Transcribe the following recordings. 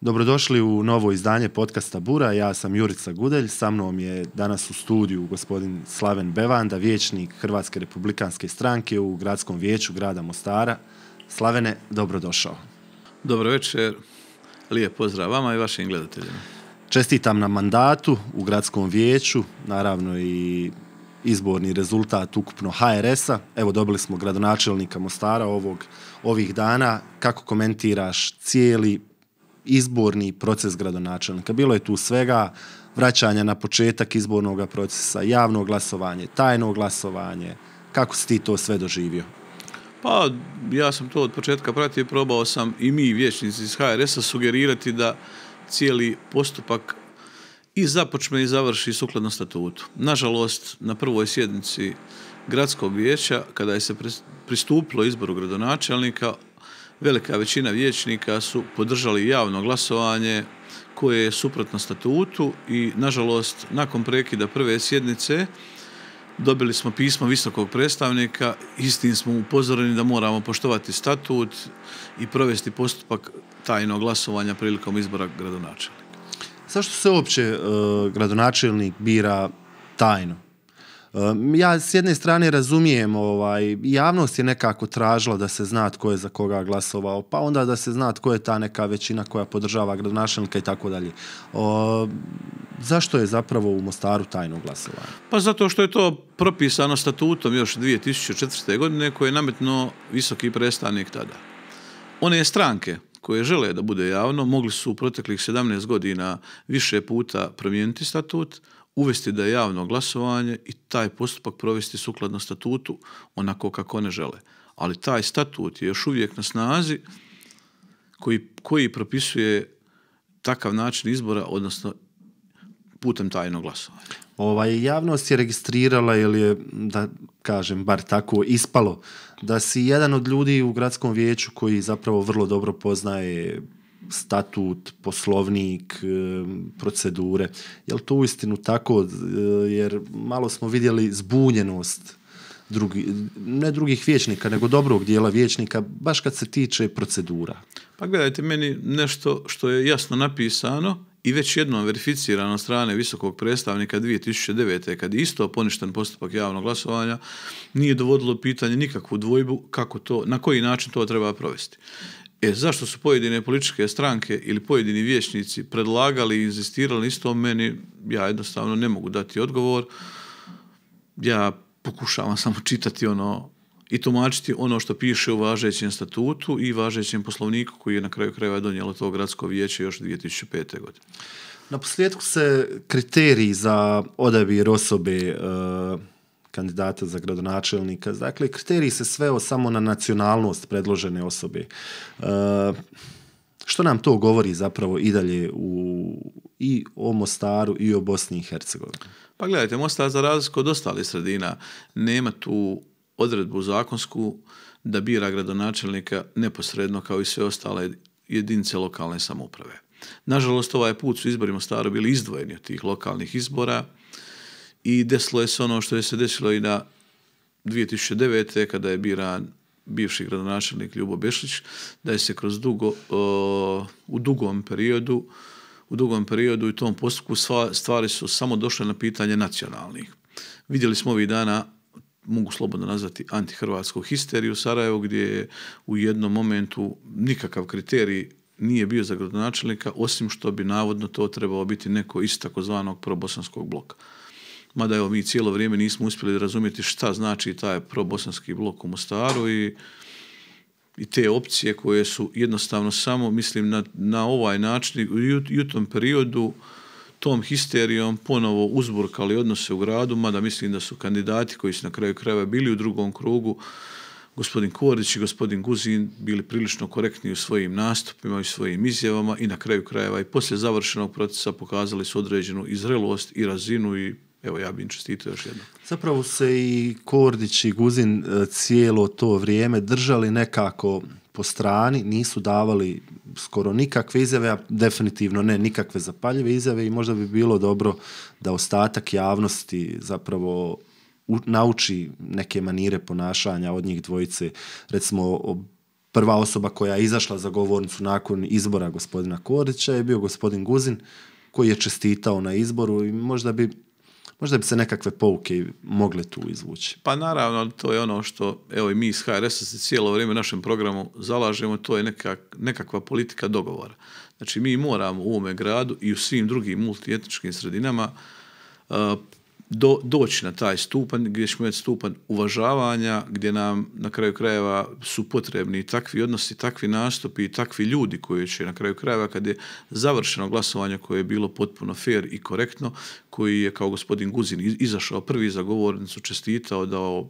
Dobrodošli u novo izdanje podcasta Bura. Ja sam Jurica Gudelj, sa mnom je danas u studiju gospodin Slaven Bevanda, vijećnik Hrvatske republikanske stranke u gradskom vijeću grada Mostara. Slavene, dobrodošao. Dobro večer, lijep pozdrav vama i vašim gledateljima. Čestitam na mandatu u gradskom vijeću, naravno i izborni rezultat ukupno HRS-a. Evo dobili smo gradonačelnika Mostara ovog, ovih dana. Kako komentiraš cijeli izborni proces gradonačelnika. Bilo je tu svega vraćanja na početak izbornog procesa, javno glasovanje, tajno glasovanje. Kako si ti to sve doživio? Pa, ja sam to od početka pratio i probao sam i mi vječnici iz hrs sugerirati da cijeli postupak i započne i završi sukladno statutu. Nažalost, na prvoj sjednici gradskog vijeća, kada je se pristupilo izboru gradonačelnika, Velika većina vijećnika su podržali javno glasovanje koje je suprotno statutu i nažalost nakon prekida prve sjednice dobili smo pismo visokog predstavnika, istim smo upozoreni da moramo poštovati statut i provesti postupak tajnog glasovanja prilikom izbora gradonačelnika. Zašto se uopće e, gradonačelnik bira tajno? Ja s jedne strane razumijem, ovaj, javnost je nekako tražila da se zna tko je za koga glasovao, pa onda da se zna tko je ta neka većina koja podržava gradonačelnika i tako dalje. Zašto je zapravo u Mostaru tajno glasovanje? Pa zato što je to propisano statutom još 2004. godine koje je nametno visoki predstavnik tada. One stranke koje žele da bude javno mogli su u proteklih 17 godina više puta promijeniti statut, uvesti da je javno glasovanje i taj postupak provesti sukladno statutu onako kako ne žele. Ali taj statut je još uvijek na snazi koji, propisuje takav način izbora, odnosno putem tajnog glasovanja. Ovaj, javnost je registrirala ili je, da kažem, bar tako ispalo, da si jedan od ljudi u gradskom vijeću koji zapravo vrlo dobro poznaje statut, poslovnik, e, procedure. Jel to uistinu tako? E, jer malo smo vidjeli zbunjenost drugi, ne drugih vječnika, nego dobrog dijela vijećnika baš kad se tiče procedura. Pa gledajte, meni nešto što je jasno napisano i već jednom verificirano od strane visokog predstavnika 2009. kad je isto poništen postupak javnog glasovanja, nije dovodilo pitanje nikakvu dvojbu kako to, na koji način to treba provesti. E, zašto su pojedine političke stranke ili pojedini vijećnici predlagali i inzistirali isto meni, ja jednostavno ne mogu dati odgovor. Ja pokušavam samo čitati ono i tumačiti ono što piše u važećem statutu i važećem poslovniku koji je na kraju krajeva donijelo to gradsko vijeće još 2005. godine. Na posljedku se kriteriji za odabir osobe e, kandidata za gradonačelnika. Dakle, kriterij se sveo samo na nacionalnost predložene osobe. E, što nam to govori zapravo i dalje u, i o Mostaru i o Bosni i Hercegovini? Pa gledajte, Mostar za razliku od ostalih sredina nema tu odredbu zakonsku da bira gradonačelnika neposredno kao i sve ostale jedinice lokalne samouprave. Nažalost, ovaj put su izbori Mostaru bili izdvojeni od tih lokalnih izbora i desilo je se ono što je se desilo i na 2009. kada je biran bivši gradonačelnik Ljubo Bešlić, da je se kroz dugo, u dugom periodu u dugom periodu i tom postupku stvari su samo došle na pitanje nacionalnih. Vidjeli smo ovih dana mogu slobodno nazvati antihrvatsku histeriju u Sarajevu gdje je u jednom momentu nikakav kriterij nije bio za gradonačelnika osim što bi navodno to trebao biti neko iz takozvanog probosanskog bloka mada evo mi cijelo vrijeme nismo uspjeli razumjeti šta znači taj probosanski blok u Mostaru i, i te opcije koje su jednostavno samo, mislim, na, ovaj način i u tom periodu tom histerijom ponovo uzburkali odnose u gradu, mada mislim da su kandidati koji su na kraju krajeva bili u drugom krugu, gospodin Korić i gospodin Guzin bili prilično korektni u svojim nastupima i svojim izjavama i na kraju krajeva i poslije završenog procesa pokazali su određenu izrelost i razinu i evo ja bi im čestitao još jednom. Zapravo se i Kordić i Guzin e, cijelo to vrijeme držali nekako po strani, nisu davali skoro nikakve izjave, a definitivno ne nikakve zapaljive izjave i možda bi bilo dobro da ostatak javnosti zapravo nauči neke manire ponašanja od njih dvojice. Recimo, prva osoba koja je izašla za govornicu nakon izbora gospodina Kordića je bio gospodin Guzin koji je čestitao na izboru i možda bi možda bi se nekakve pouke mogle tu izvući. Pa naravno, to je ono što, evo i mi iz HRS-a se cijelo vrijeme našem programu zalažemo, to je nekakva politika dogovora. Znači mi moramo u ovome gradu i u svim drugim multietničkim sredinama do, doći na taj stupanj gdje ćemo imati stupanj uvažavanja, gdje nam na kraju krajeva su potrebni takvi odnosi, takvi nastupi i takvi ljudi koji će na kraju krajeva kad je završeno glasovanje koje je bilo potpuno fair i korektno, koji je kao gospodin Guzin izašao prvi za govornicu, čestitao, dao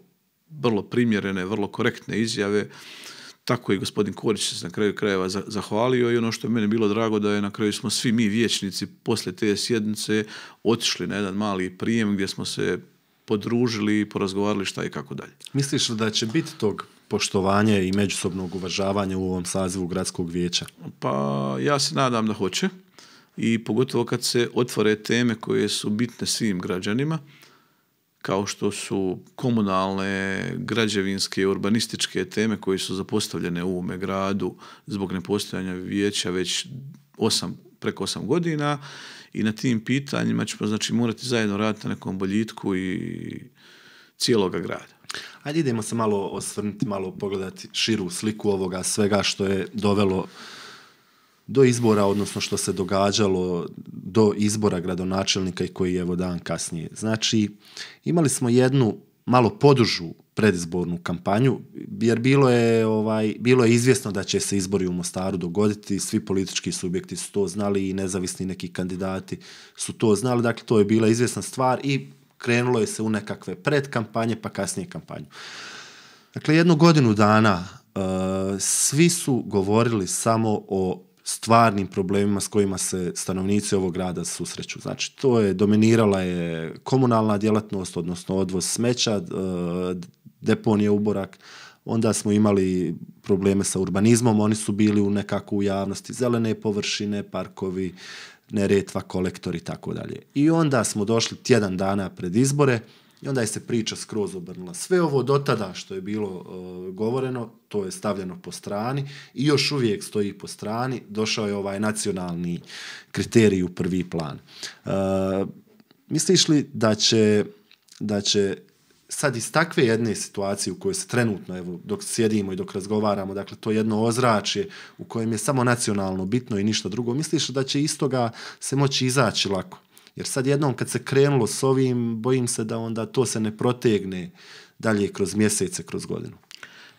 vrlo primjerene, vrlo korektne izjave, tako i gospodin Korić se na kraju krajeva zahvalio i ono što je meni bilo drago da je na kraju smo svi mi vijećnici poslije te sjednice otišli na jedan mali prijem gdje smo se podružili i porazgovarali šta i kako dalje. Misliš li da će biti tog poštovanja i međusobnog uvažavanja u ovom sazivu gradskog vijeća? Pa ja se nadam da hoće i pogotovo kad se otvore teme koje su bitne svim građanima kao što su komunalne, građevinske i urbanističke teme koje su zapostavljene u ovome gradu zbog nepostojanja vijeća već osam, preko osam godina i na tim pitanjima ćemo znači, morati zajedno raditi na nekom boljitku i cijeloga grada. Ajde idemo se malo osvrnuti, malo pogledati širu sliku ovoga svega što je dovelo do izbora, odnosno što se događalo do izbora gradonačelnika i koji je evo dan kasnije. Znači, imali smo jednu malo podužu predizbornu kampanju, jer bilo je, ovaj, bilo je izvjesno da će se izbori u Mostaru dogoditi, svi politički subjekti su to znali i nezavisni neki kandidati su to znali, dakle to je bila izvjesna stvar i krenulo je se u nekakve predkampanje pa kasnije kampanju. Dakle, jednu godinu dana eh, svi su govorili samo o stvarnim problemima s kojima se stanovnici ovog grada susreću. Znači, to je, dominirala je komunalna djelatnost, odnosno odvoz smeća, deponije uborak, onda smo imali probleme sa urbanizmom, oni su bili u nekako u javnosti, zelene površine, parkovi, neretva, kolektori i tako dalje. I onda smo došli tjedan dana pred izbore, i onda se priča skroz obrnula. Sve ovo do tada što je bilo e, govoreno, to je stavljeno po strani i još uvijek stoji po strani. Došao je ovaj nacionalni kriterij u prvi plan. E, misliš li da će, da će sad iz takve jedne situacije u kojoj se trenutno, evo, dok sjedimo i dok razgovaramo, dakle, to jedno ozračje u kojem je samo nacionalno bitno i ništa drugo, misliš da će iz toga se moći izaći lako? Jer sad jednom kad se krenulo s ovim, bojim se da onda to se ne protegne dalje kroz mjesece, kroz godinu.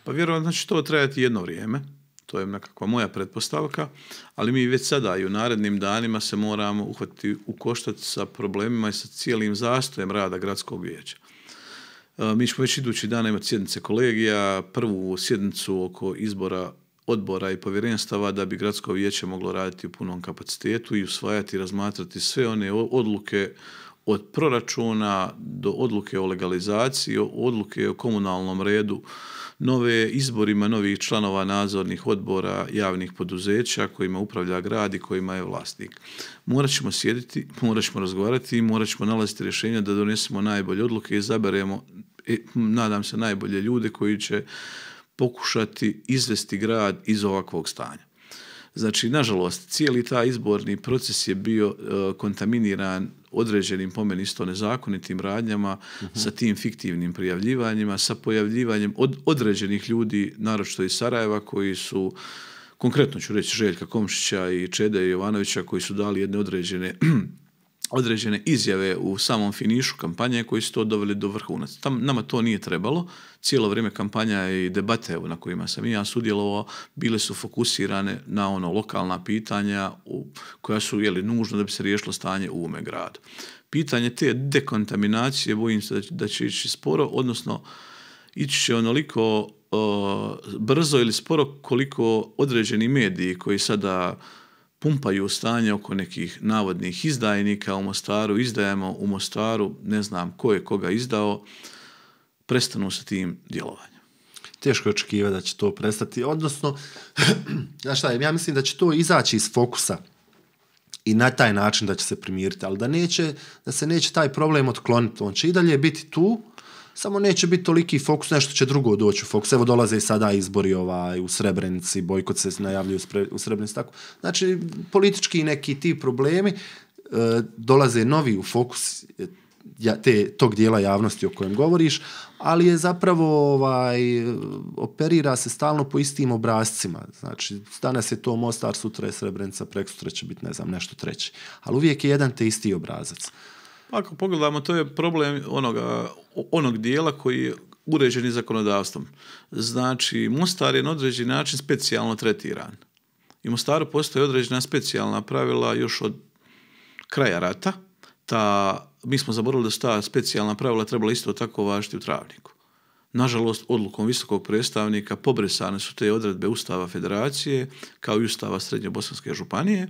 Pa vjerojatno znači, će to trajati jedno vrijeme, to je nekakva moja pretpostavka, ali mi već sada i u narednim danima se moramo uhvatiti u koštac sa problemima i sa cijelim zastojem rada gradskog vijeća. E, mi ćemo već idući dan imati sjednice kolegija, prvu sjednicu oko izbora odbora i povjerenstava da bi gradsko vijeće moglo raditi u punom kapacitetu i usvajati i razmatrati sve one odluke od proračuna do odluke o legalizaciji, odluke o komunalnom redu, nove izborima novih članova nadzornih odbora javnih poduzeća kojima upravlja grad i kojima je vlasnik. Morat ćemo sjediti, morat ćemo razgovarati i morat ćemo nalaziti rješenja da donesemo najbolje odluke i zaberemo, e, nadam se, najbolje ljude koji će pokušati izvesti grad iz ovakvog stanja. Znači, nažalost, cijeli taj izborni proces je bio e, kontaminiran određenim, po isto nezakonitim radnjama, mhm. sa tim fiktivnim prijavljivanjima, sa pojavljivanjem od određenih ljudi, naročito iz Sarajeva, koji su, konkretno ću reći Željka Komšića i Čede Jovanovića, koji su dali jedne određene određene izjave u samom finišu kampanje koji su to doveli do vrhunac. nama to nije trebalo. Cijelo vrijeme kampanja i debate na kojima sam i ja sudjelovao bile su fokusirane na ono lokalna pitanja u, koja su li nužno da bi se riješilo stanje u ume gradu. Pitanje te dekontaminacije bojim se da će, ići sporo, odnosno ići će onoliko brzo ili sporo koliko određeni mediji koji sada pumpaju u stanje oko nekih navodnih izdajnika u Mostaru, izdajemo u Mostaru, ne znam ko je koga izdao, prestanu sa tim djelovanjem. Teško je očekivati da će to prestati, odnosno, znaš šta, ja mislim da će to izaći iz fokusa i na taj način da će se primiriti, ali da, neće, da se neće taj problem otkloniti, on će i dalje biti tu, samo neće biti toliki fokus, nešto će drugo doći u fokus. Evo dolaze i sada izbori ovaj, u Srebrenici, bojkot se najavljuju u Srebrenici, tako. Znači, politički neki ti problemi, e, dolaze novi u fokus e, tog dijela javnosti o kojem govoriš, ali je zapravo ovaj, operira se stalno po istim obrazcima. Znači, danas je to Mostar, sutra je Srebrenica, prek sutra će biti, ne znam, nešto treći. Ali uvijek je jedan te isti obrazac ako pogledamo, to je problem onoga, onog dijela koji je uređeni zakonodavstvom. Znači, Mostar je na određeni način specijalno tretiran. I Mostaru postoje određena specijalna pravila još od kraja rata. Ta, mi smo zaboravili da su ta specijalna pravila trebala isto tako važiti u travniku. Nažalost, odlukom visokog predstavnika pobresane su te odredbe Ustava Federacije kao i Ustava Srednje Bosanske županije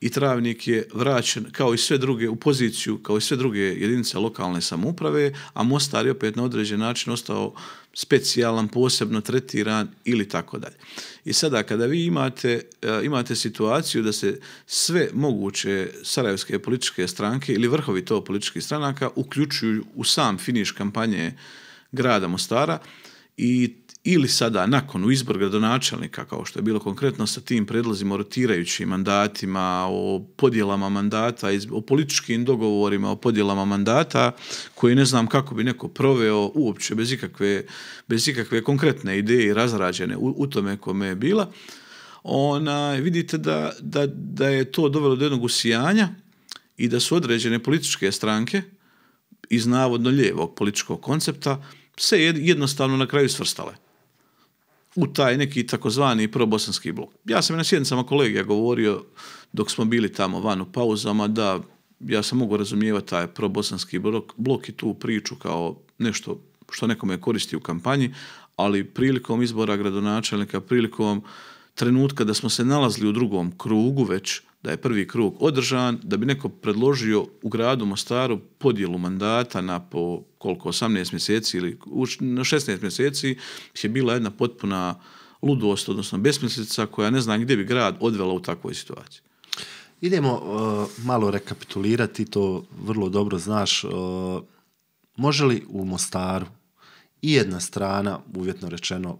i Travnik je vraćen kao i sve druge u poziciju kao i sve druge jedinice lokalne samouprave, a Mostar je opet na određen način ostao specijalan, posebno tretiran ili tako dalje. I sada kada vi imate, eh, imate situaciju da se sve moguće sarajevske političke stranke ili vrhovi to političkih stranaka uključuju u sam finiš kampanje grada Mostara i ili sada nakon u izbor gradonačelnika kao što je bilo konkretno sa tim predlozima o rotirajućim mandatima, o podjelama mandata, o političkim dogovorima, o podjelama mandata koje ne znam kako bi neko proveo uopće bez ikakve, bez ikakve konkretne ideje razrađene u, tome kome je bila, ona, vidite da, da je to dovelo do jednog usijanja i da su određene političke stranke iz navodno lijevog političkog koncepta se jednostavno na kraju svrstale u taj neki takozvani probosanski blok. Ja sam na sjednicama kolegija govorio dok smo bili tamo van u pauzama da ja sam mogu razumijevati taj probosanski blok, blok i tu priču kao nešto što nekome koristi u kampanji, ali prilikom izbora gradonačelnika, prilikom trenutka da smo se nalazili u drugom krugu već da je prvi krug održan, da bi neko predložio u gradu Mostaru podjelu mandata na po koliko 18 mjeseci ili na 16 mjeseci je bila jedna potpuna ludost, odnosno besmislica koja ne zna gdje bi grad odvela u takvoj situaciji. Idemo e, malo rekapitulirati, to vrlo dobro znaš. E, može li u Mostaru i jedna strana, uvjetno rečeno,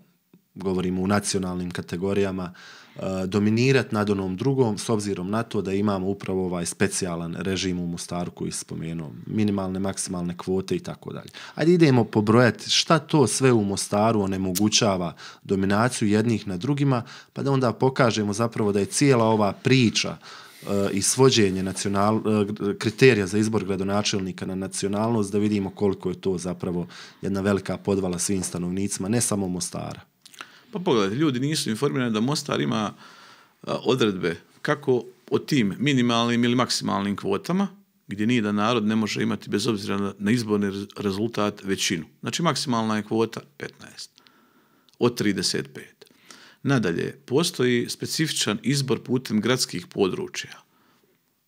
govorimo u nacionalnim kategorijama, Eh, dominirati nad onom drugom s obzirom na to da imamo upravo ovaj specijalan režim u Mostaru koji spomenuo, minimalne, maksimalne kvote i tako dalje. Ajde idemo pobrojati šta to sve u Mostaru onemogućava dominaciju jednih na drugima, pa da onda pokažemo zapravo da je cijela ova priča eh, i svođenje nacional, eh, kriterija za izbor gradonačelnika na nacionalnost da vidimo koliko je to zapravo jedna velika podvala svim stanovnicima, ne samo Mostara. Pa pogledajte, ljudi nisu informirani da Mostar ima odredbe kako o tim minimalnim ili maksimalnim kvotama, gdje nije da narod ne može imati bez obzira na izborni rezultat većinu. Znači maksimalna je kvota 15 od 35. Nadalje, postoji specifičan izbor putem gradskih područja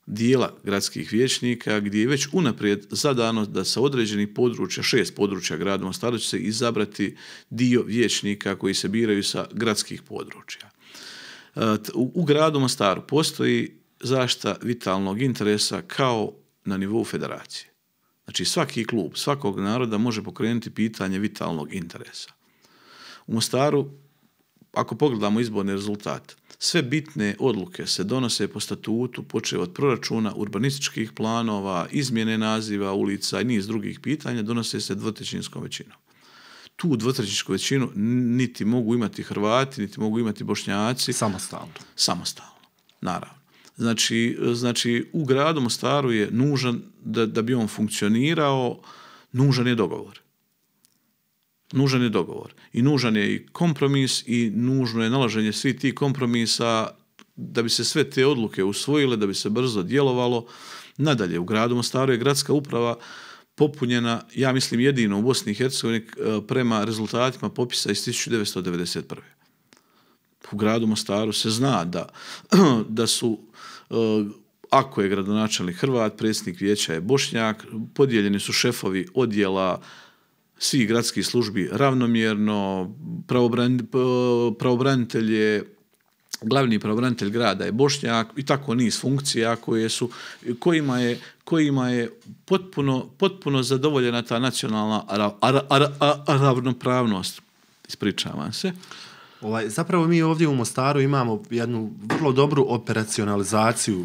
dijela gradskih vijećnika gdje je već unaprijed zadano da sa određenih područja, šest područja grada Mostaru će se izabrati dio vijećnika koji se biraju sa gradskih područja. E, u, gradu Mostaru postoji zašta vitalnog interesa kao na nivou federacije. Znači svaki klub, svakog naroda može pokrenuti pitanje vitalnog interesa. U Mostaru, ako pogledamo izborni rezultat sve bitne odluke se donose po statutu, počeo od proračuna, urbanističkih planova, izmjene naziva ulica i niz drugih pitanja, donose se dvotrećinskom većinom. Tu dvotrećinsku većinu niti mogu imati Hrvati, niti mogu imati Bošnjaci. Samostalno. Samostalno, naravno. Znači, znači, u gradu Mostaru je nužan, da, da bi on funkcionirao, nužan je dogovor nužan je dogovor i nužan je i kompromis i nužno je nalaženje svih tih kompromisa da bi se sve te odluke usvojile, da bi se brzo djelovalo. Nadalje, u gradu Mostaru je gradska uprava popunjena, ja mislim jedino u Bosni i Hercegovini, e, prema rezultatima popisa iz 1991. U gradu Mostaru se zna da, da su, e, ako je gradonačelnik Hrvat, predsjednik vijeća je Bošnjak, podijeljeni su šefovi odjela svi gradski službi ravnomjerno, pravobranitelj je glavni pravobranitelj grada je Bošnjak i tako niz funkcija koje su, kojima je, potpuno, potpuno zadovoljena ta nacionalna ravnopravnost. Ispričavam se. Ovaj, zapravo mi ovdje u Mostaru imamo jednu vrlo dobru operacionalizaciju e,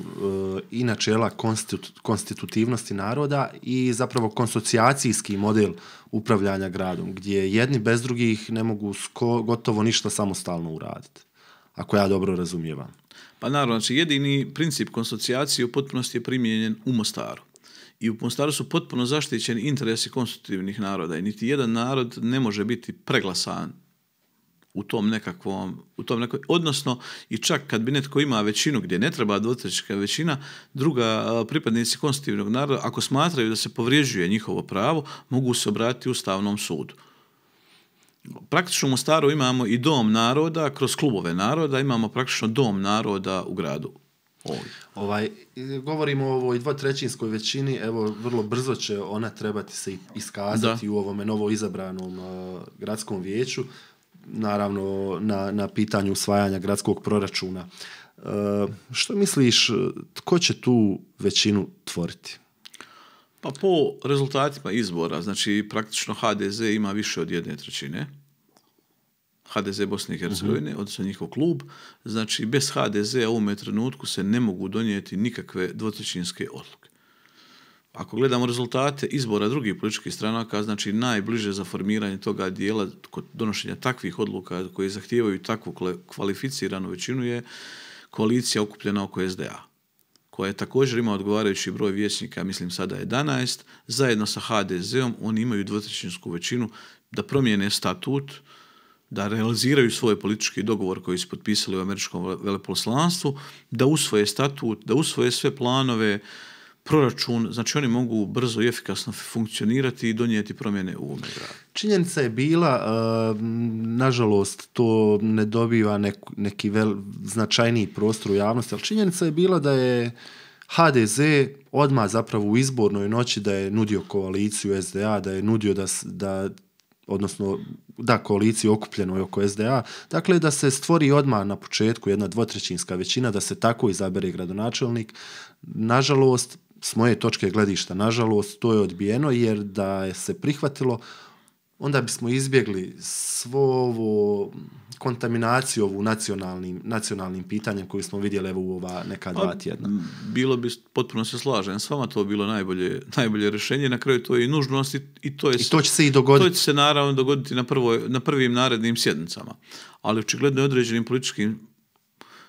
i načela konstitutivnosti naroda i zapravo konsocijacijski model upravljanja gradom, gdje jedni bez drugih ne mogu gotovo ništa samostalno uraditi, ako ja dobro razumijevam. Pa naravno, znači jedini princip konsocijacije u potpunosti je primijenjen u Mostaru. I u Mostaru su potpuno zaštićeni interesi konstitutivnih naroda i niti jedan narod ne može biti preglasan u tom nekakvom, u tom nekoj, odnosno i čak kad bi netko ima većinu gdje ne treba dvotrećinska većina, druga pripadnici konstitutivnog naroda, ako smatraju da se povrijeđuje njihovo pravo, mogu se obratiti Ustavnom sudu. Praktično u Mostaru imamo i dom naroda, kroz klubove naroda, imamo praktično dom naroda u gradu. Ovaj, govorimo o ovoj dvotrećinskoj većini, evo vrlo brzo će ona trebati se iskazati u ovome novo izabranom gradskom vijeću naravno na, pitanju usvajanja gradskog proračuna. E, što misliš, tko će tu većinu tvoriti? Pa po rezultatima izbora, znači praktično HDZ ima više od jedne trećine. HDZ Bosne i Hercegovine, mhm. odnosno njihov klub. Znači, bez hdz u ovome trenutku se ne mogu donijeti nikakve dvotrećinske odluke. Ako gledamo rezultate izbora drugih političkih stranaka, znači najbliže za formiranje toga dijela kod donošenja takvih odluka koje zahtijevaju takvu kvalificiranu većinu je koalicija okupljena oko SDA koja je također ima odgovarajući broj vijećnika, mislim sada 11, zajedno sa HDZ-om oni imaju dvotrećinsku većinu da promijene statut, da realiziraju svoj politički dogovor koji su potpisali u američkom veleposlanstvu, da usvoje statut, da usvoje sve planove, proračun, znači oni mogu brzo i efikasno funkcionirati i donijeti promjene u ovome gradu. Činjenica je bila, e, nažalost, to ne dobiva neki značajniji prostor u javnosti, ali činjenica je bila da je HDZ odmah zapravo u izbornoj noći da je nudio koaliciju SDA, da je nudio da, da odnosno da koaliciju okupljenoj oko SDA, dakle da se stvori odmah na početku jedna dvotrećinska većina, da se tako izabere gradonačelnik. Nažalost, s moje točke gledišta, nažalost, to je odbijeno jer da je se prihvatilo, onda bismo izbjegli svo ovu kontaminaciju ovu nacionalnim, nacionalnim pitanjem koji smo vidjeli evo u ova neka dva tjedna. Bilo bi, potpuno se slažem s vama, to bilo najbolje, najbolje rješenje, na kraju to je i nužnost i, to je... će se i dogoditi. se naravno dogoditi na, prvim narednim sjednicama, ali očigledno je određenim političkim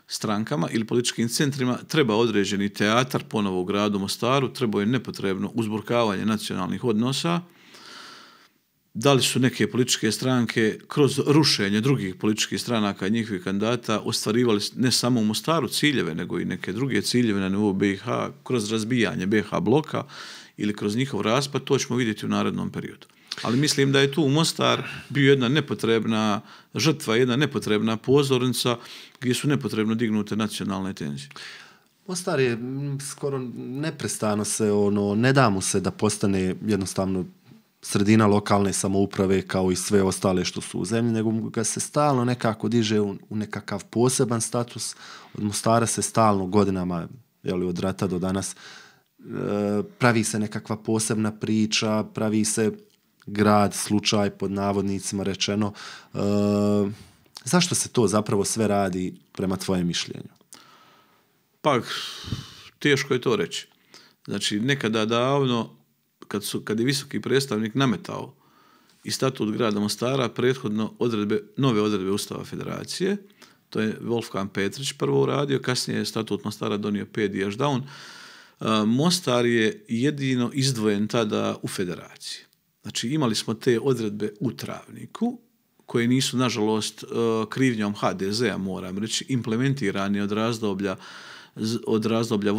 strankama ili političkim centrima treba određeni teatar ponovo u gradu Mostaru, treba je nepotrebno uzburkavanje nacionalnih odnosa. Da li su neke političke stranke kroz rušenje drugih političkih stranaka i njihovih kandidata ostvarivali ne samo u Mostaru ciljeve, nego i neke druge ciljeve na nivou BiH kroz razbijanje BiH bloka ili kroz njihov raspad, to ćemo vidjeti u narednom periodu. Ali mislim da je tu u Mostar bio jedna nepotrebna žrtva, jedna nepotrebna pozornica gdje su nepotrebno dignute nacionalne tenzije. Mostar je skoro neprestano se, ono, ne da mu se da postane jednostavno sredina lokalne samouprave kao i sve ostale što su u zemlji, nego ga se stalno nekako diže u, nekakav poseban status. Od Mostara se stalno godinama, jeli, od rata do danas, e, pravi se nekakva posebna priča, pravi se grad, slučaj pod navodnicima rečeno. E, zašto se to zapravo sve radi prema tvojem mišljenju? Pa, teško je to reći. Znači, nekada davno, kad, kad je visoki predstavnik nametao i statut grada Mostara, prethodno odredbe, nove odredbe Ustava Federacije, to je Wolfgang Petrić prvo uradio, kasnije je statut Mostara donio da on, e, Mostar je jedino izdvojen tada u federaciji. Znači imali smo te odredbe u travniku koje nisu nažalost e, krivnjom HDZ-a moram reći implementirani od razdoblja od razdoblja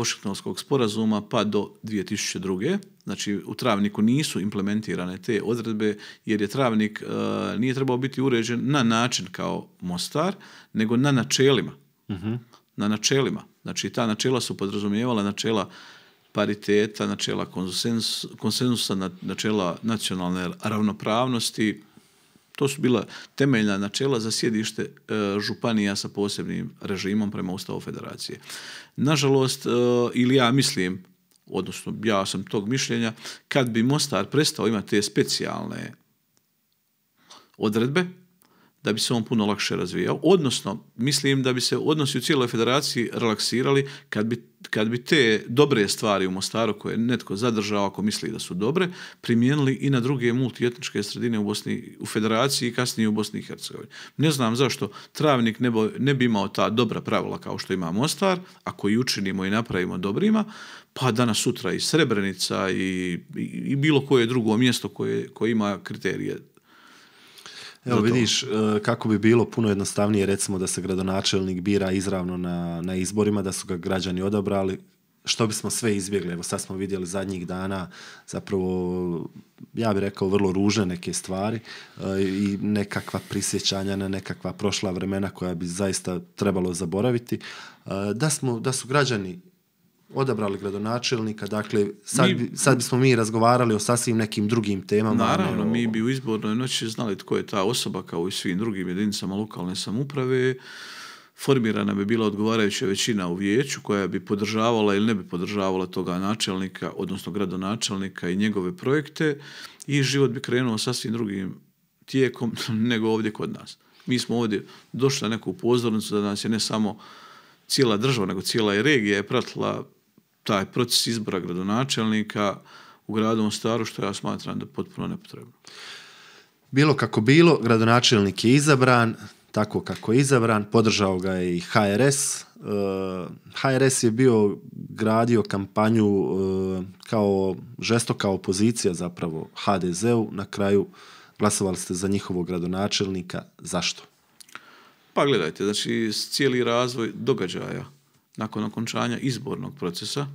sporazuma pa do 2002. Znači u travniku nisu implementirane te odredbe jer je travnik e, nije trebao biti uređen na način kao Mostar nego na načelima. Mhm. Na načelima. Znači ta načela su podrazumijevala načela pariteta, načela konsensus, konsensusa, načela nacionalne ravnopravnosti. To su bila temeljna načela za sjedište e, županija sa posebnim režimom prema Ustavu Federacije. Nažalost, e, ili ja mislim, odnosno ja sam tog mišljenja, kad bi Mostar prestao imati te specijalne odredbe, da bi se on puno lakše razvijao. Odnosno, mislim da bi se odnosi u cijeloj federaciji relaksirali kad bi, te dobre stvari u Mostaru koje netko zadržao ako misli da su dobre, primijenili i na druge multietničke sredine u, u federaciji i kasnije u Bosni i Hercegovini. Ne znam zašto Travnik ne, bi imao ta dobra pravila kao što ima Mostar, ako i učinimo i napravimo dobrima, pa danas sutra i Srebrenica i, bilo koje drugo mjesto koje, koje ima kriterije Evo vidiš e, kako bi bilo puno jednostavnije recimo da se gradonačelnik bira izravno na, izborima, da su ga građani odabrali, što bismo sve izbjegli. Evo sad smo vidjeli zadnjih dana zapravo, ja bih rekao, vrlo ružne neke stvari e, i nekakva prisjećanja na nekakva prošla vremena koja bi zaista trebalo zaboraviti. E, da, smo, da su građani odabrali gradonačelnika, dakle sad, bismo mi razgovarali o sasvim nekim drugim temama. Naravno, mi bi u izbornoj noći znali tko je ta osoba kao i svim drugim jedinicama lokalne samuprave. Formirana bi bila odgovarajuća većina u vijeću koja bi podržavala ili ne bi podržavala toga načelnika, odnosno gradonačelnika i njegove projekte i život bi krenuo sasvim drugim tijekom nego ovdje kod nas. Mi smo ovdje došli na neku pozornicu da nas je ne samo cijela država, nego cijela i regija je pratila taj proces izbora gradonačelnika u gradu Mostaru, što ja smatram da je potpuno nepotrebno. Bilo kako bilo, gradonačelnik je izabran, tako kako je izabran, podržao ga je i HRS. HRS eh, je bio gradio kampanju eh, kao žestoka opozicija zapravo HDZ-u, na kraju glasovali ste za njihovog gradonačelnika, zašto? Pa gledajte, znači cijeli razvoj događaja nakon okončanja izbornog procesa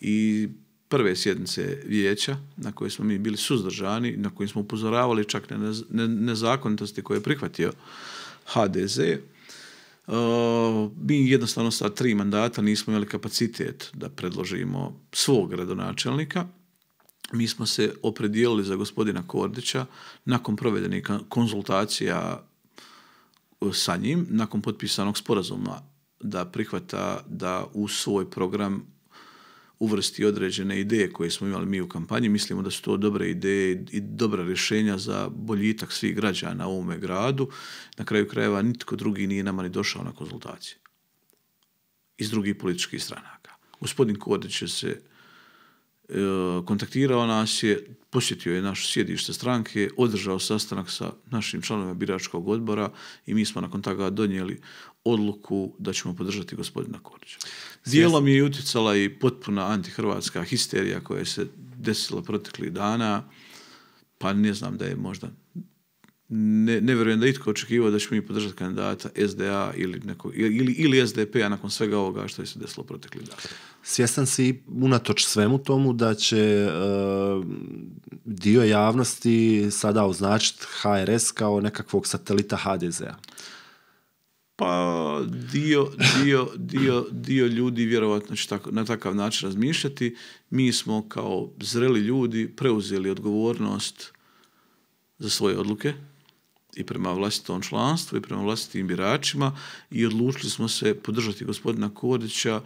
i prve sjednice vijeća na koje smo mi bili suzdržani, na kojim smo upozoravali čak na nezakonitosti koje je prihvatio HDZ, e, mi jednostavno sa tri mandata nismo imali kapacitet da predložimo svog gradonačelnika. Mi smo se opredijelili za gospodina Kordića nakon provedenih konzultacija e, sa njim, nakon potpisanog sporazuma da prihvata da u svoj program uvrsti određene ideje koje smo imali mi u kampanji. Mislimo da su to dobre ideje i dobra rješenja za boljitak svih građana u ovome gradu. Na kraju krajeva nitko drugi nije nama ni došao na konzultacije. Iz drugih političkih stranaka. Gospodin Kodić je se e, kontaktirao nas je, posjetio je naše sjedište stranke, održao sastanak sa našim članovima biračkog odbora i mi smo nakon toga donijeli odluku da ćemo podržati gospodina Korića. Dijelom je utjecala i potpuna antihrvatska histerija koja se desila proteklih dana, pa ne znam da je možda ne, vjerujem da itko očekivao da ćemo mi podržati kandidata SDA ili, SDP-a nakon svega ovoga što je se desilo protekli dana. Svjestan si unatoč svemu tomu da će e, dio javnosti sada označiti HRS kao nekakvog satelita HDZ-a. Pa dio, ljudi vjerovatno će na takav način razmišljati. Mi smo kao zreli ljudi preuzeli odgovornost za svoje odluke i prema vlastitom članstvu i prema vlastitim biračima i odlučili smo se podržati gospodina Kordića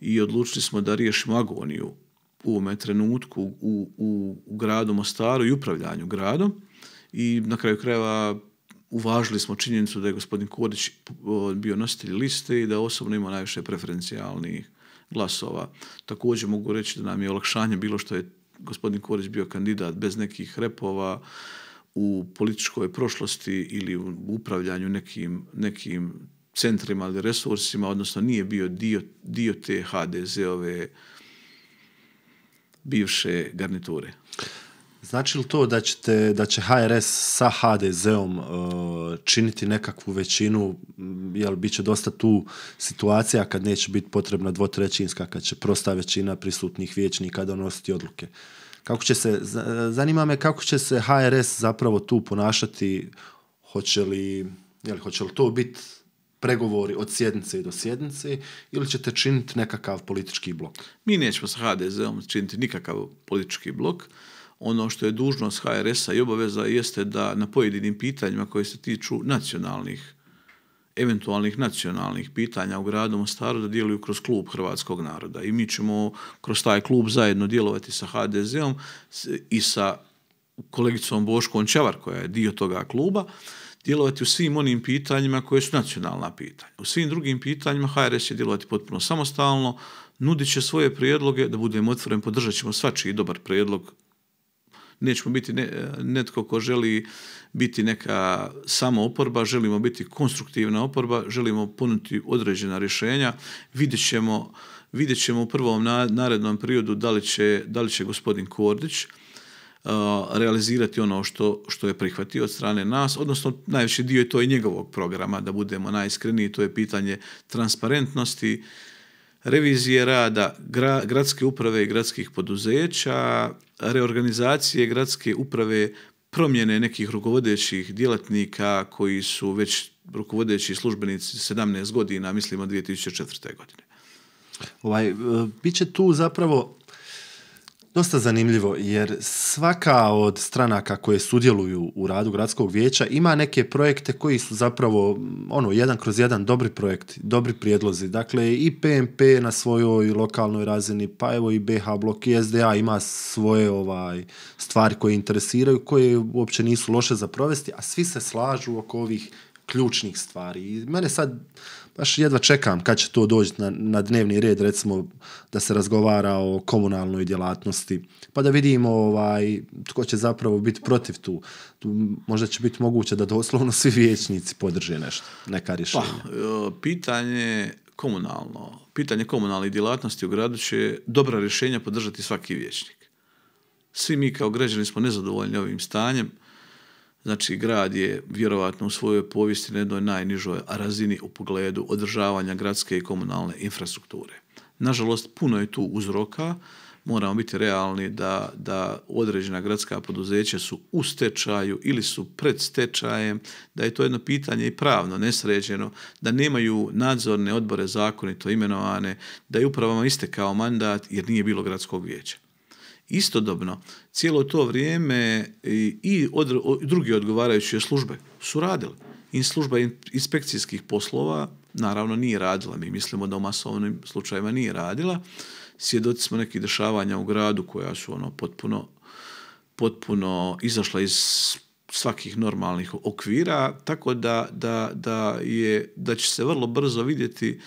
i odlučili smo da riješimo agoniju u ovome trenutku u, u, u gradu Mostaru i upravljanju gradom i na kraju krajeva uvažili smo činjenicu da je gospodin Korić bio nositelj liste i da osobno ima najviše preferencijalnih glasova. Također mogu reći da nam je olakšanje bilo što je gospodin Korić bio kandidat bez nekih repova u političkoj prošlosti ili u upravljanju nekim, centrima ili resursima, odnosno nije bio dio, dio te HDZ-ove bivše garniture. Znači li to da, da će HRS sa HDZ-om e, činiti nekakvu većinu, jel bit će dosta tu situacija kad neće biti potrebna dvotrećinska, kad će prosta većina prisutnih vijećnika donositi odluke? Kako će se, zanima me kako će se HRS zapravo tu ponašati, hoće li, jel, hoće li to biti pregovori od sjednice do sjednice ili ćete činiti nekakav politički blok? Mi nećemo sa HDZ-om činiti nikakav politički blok ono što je dužnost HRS-a i obaveza jeste da na pojedinim pitanjima koje se tiču nacionalnih, eventualnih nacionalnih pitanja u gradu Mostaru da djeluju kroz klub hrvatskog naroda. I mi ćemo kroz taj klub zajedno djelovati sa HDZ-om i sa kolegicom Boškom Čavar koja je dio toga kluba, djelovati u svim onim pitanjima koje su nacionalna pitanja. U svim drugim pitanjima HRS će djelovati potpuno samostalno, nudit će svoje prijedloge, da budemo otvoren, podržat ćemo svačiji dobar prijedlog nećemo biti ne, netko ko želi biti neka samo oporba, želimo biti konstruktivna oporba, želimo ponuditi određena rješenja, vidjet ćemo, u prvom narednom periodu da li će, da li gospodin Kordić uh, realizirati ono što, što je prihvatio od strane nas, odnosno najveći dio je to i njegovog programa, da budemo najiskreniji, to je pitanje transparentnosti, revizije rada gradske uprave i gradskih poduzeća, reorganizacije gradske uprave, promjene nekih rukovodećih djelatnika koji su već rukovodeći službenici 17 godina, mislimo 2004. godine. Ovaj, e, bit tu zapravo dosta zanimljivo jer svaka od stranaka koje sudjeluju u radu gradskog vijeća ima neke projekte koji su zapravo ono jedan kroz jedan dobri projekti, dobri prijedlozi. Dakle i PMP na svojoj lokalnoj razini, pa evo i BH blok i SDA ima svoje ovaj stvari koje interesiraju, koje uopće nisu loše za provesti, a svi se slažu oko ovih ključnih stvari. I mene sad baš jedva čekam kad će to doći na, dnevni red, recimo da se razgovara o komunalnoj djelatnosti, pa da vidimo ovaj, tko će zapravo biti protiv tu. tu možda će biti moguće da doslovno svi vijećnici podrže nešto, neka rješenja. Pa, e, pitanje komunalno, pitanje komunalnih djelatnosti u gradu će dobra rješenja podržati svaki vijećnik. Svi mi kao građani smo nezadovoljni ovim stanjem, Znači, grad je vjerovatno u svojoj povijesti na jednoj najnižoj razini u pogledu održavanja gradske i komunalne infrastrukture. Nažalost, puno je tu uzroka. Moramo biti realni da, da određena gradska poduzeća su u stečaju ili su pred stečajem, da je to jedno pitanje i pravno nesređeno, da nemaju nadzorne odbore zakonito imenovane, da je upravama istekao mandat jer nije bilo gradskog vijeća. Istodobno, cijelo to vrijeme i, i odgovarajuće službe su radili. In služba inspekcijskih poslova naravno nije radila. Mi mislimo da u masovnim slučajevima nije radila. Svjedoci smo nekih dešavanja u gradu koja su ono potpuno, potpuno izašla iz svakih normalnih okvira, tako da, da, da će se vrlo brzo vidjeti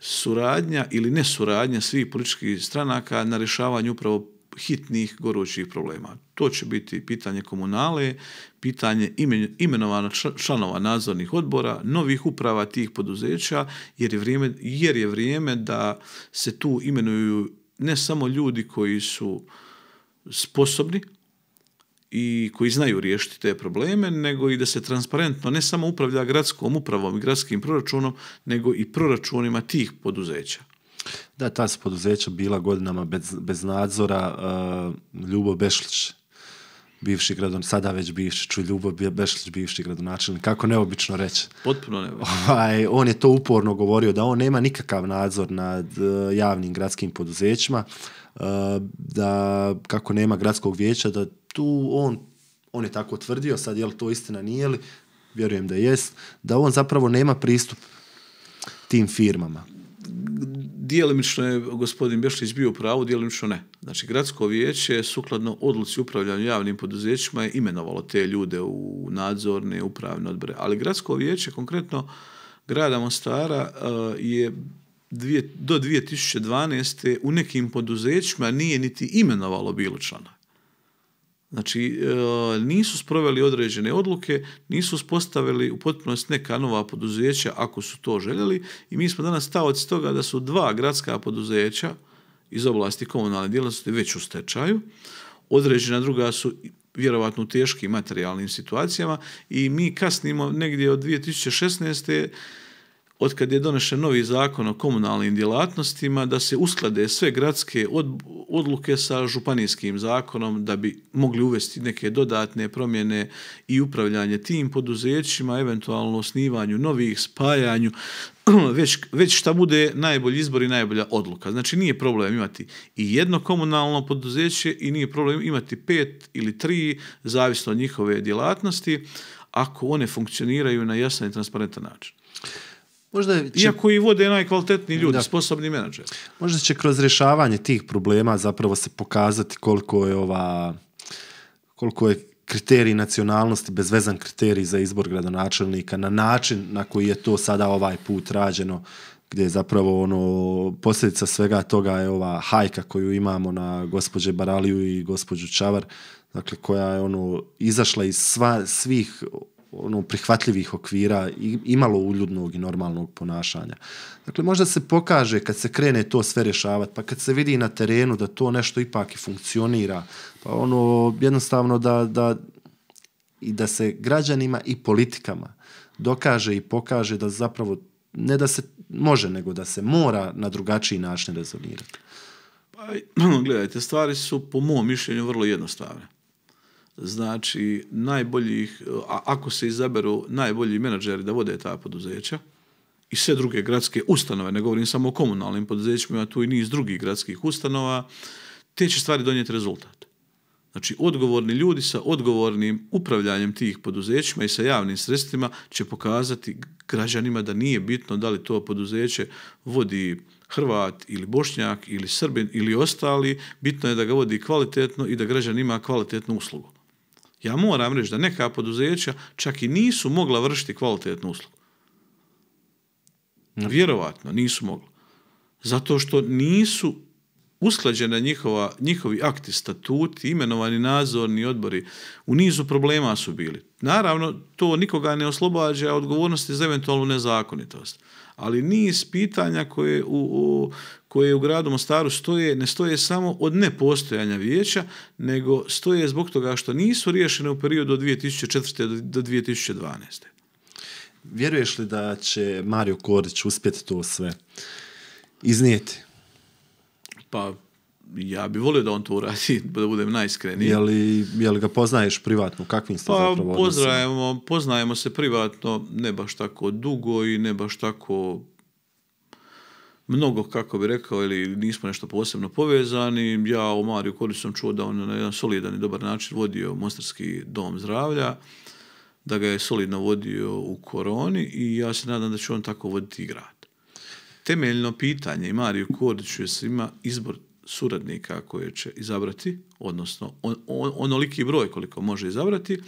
suradnja ili nesuradnja svih političkih stranaka na rješavanju upravo hitnih gorućih problema. To će biti pitanje komunale, pitanje imenovana članova nadzornih odbora, novih uprava tih poduzeća, jer jer je vrijeme da se tu imenuju ne samo ljudi koji su sposobni i koji znaju riješiti te probleme, nego i da se transparentno ne samo upravlja gradskom upravom i gradskim proračunom, nego i proračunima tih poduzeća. Da, ta su poduzeća bila godinama bez, nadzora. E, Ljubo Bešlić, bivši gradon, sada već bivši, ču Ljubo Bešlić, bivši gradonačelnik, kako neobično reći. Potpuno neobično. Ovaj, on je to uporno govorio, da on nema nikakav nadzor nad e, javnim gradskim poduzećima, e, da kako nema gradskog vijeća, da tu on, on je tako tvrdio, sad je li to istina, nije li, vjerujem da jest, da on zapravo nema pristup tim firmama Dijelimično je gospodin Bešlić bio u pravu, dijelimično ne. Znači, gradsko vijeće sukladno odluci upravljanja javnim poduzećima je imenovalo te ljude u nadzorne, upravne odbore. Ali gradsko vijeće, konkretno grada Mostara, eh, je do 2012. u nekim poduzećima nije niti imenovalo bilo člana. Znači, e, nisu sproveli određene odluke, nisu uspostavili u potpunosti neka nova poduzeća ako su to željeli i mi smo danas taoci toga da su dva gradska poduzeća iz oblasti komunalne djelatnosti već u stečaju, određena druga su vjerovatno u teškim materijalnim situacijama i mi kasnimo negdje od 2016 od kad je donošen novi zakon o komunalnim djelatnostima da se usklade sve gradske odluke sa županijskim zakonom da bi mogli uvesti neke dodatne promjene i upravljanje tim poduzećima, eventualno osnivanju novih, spajanju, već, već šta bude najbolji izbor i najbolja odluka. Znači nije problem imati i jedno komunalno poduzeće i nije problem imati pet ili tri, zavisno od njihove djelatnosti, ako one funkcioniraju na jasan i transparentan način. Možda Iako i vode najkvalitetniji ljudi, sposobni menadžer. Možda će kroz rješavanje tih problema zapravo se pokazati koliko je ova koliko je kriterij nacionalnosti bezvezan kriterij za izbor gradonačelnika na način na koji je to sada ovaj put rađeno gdje je zapravo ono posljedica svega toga je ova hajka koju imamo na gospođe Baraliju i gospođu Čavar dakle koja je ono izašla iz svih ono, prihvatljivih okvira i, imalo uljudnog i normalnog ponašanja. Dakle, možda se pokaže kad se krene to sve rješavati, pa kad se vidi na terenu da to nešto ipak i funkcionira, pa ono, jednostavno da, i da se građanima i politikama dokaže i pokaže da zapravo ne da se može, nego da se mora na drugačiji način rezonirati. Pa, gledajte, stvari su po mom mišljenju vrlo jednostavne znači najboljih, a ako se izaberu najbolji menadžeri da vode ta poduzeća i sve druge gradske ustanove, ne govorim samo o komunalnim poduzećima, ima tu i niz drugih gradskih ustanova, te će stvari donijeti rezultat. Znači, odgovorni ljudi sa odgovornim upravljanjem tih poduzećima i sa javnim sredstvima će pokazati građanima da nije bitno da li to poduzeće vodi Hrvat ili Bošnjak ili Srbin ili ostali, bitno je da ga vodi kvalitetno i da građan ima kvalitetnu uslugu. Ja moram reći da neka poduzeća čak i nisu mogla vršiti kvalitetnu uslugu. Vjerovatno nisu mogla. Zato što nisu usklađena njihovi akti, statuti, imenovani nadzorni odbori, u nizu problema su bili. Naravno, to nikoga ne oslobađa odgovornosti za eventualnu nezakonitost ali niz pitanja koje u, u, koje gradu Mostaru stoje, ne stoje samo od nepostojanja vijeća, nego stoje zbog toga što nisu riješene u periodu od 2004. do 2012. Vjeruješ li da će Mario Korić uspjeti to sve iznijeti? Pa ja bi volio da on to uradi, da budem najiskreniji. Je li, ga poznaješ privatno? Kakvim ste pa, zapravo poznajemo, se privatno, ne baš tako dugo i ne baš tako mnogo, kako bi rekao, ili nismo nešto posebno povezani. Ja o Mariju Koriću sam čuo da on na jedan solidan i dobar način vodio Mostarski dom zdravlja, da ga je solidno vodio u koroni i ja se nadam da će on tako voditi grad. Temeljno pitanje Mariju Kordiću je svima izbor suradnika koje će izabrati, odnosno on, onoliki broj koliko može izabrati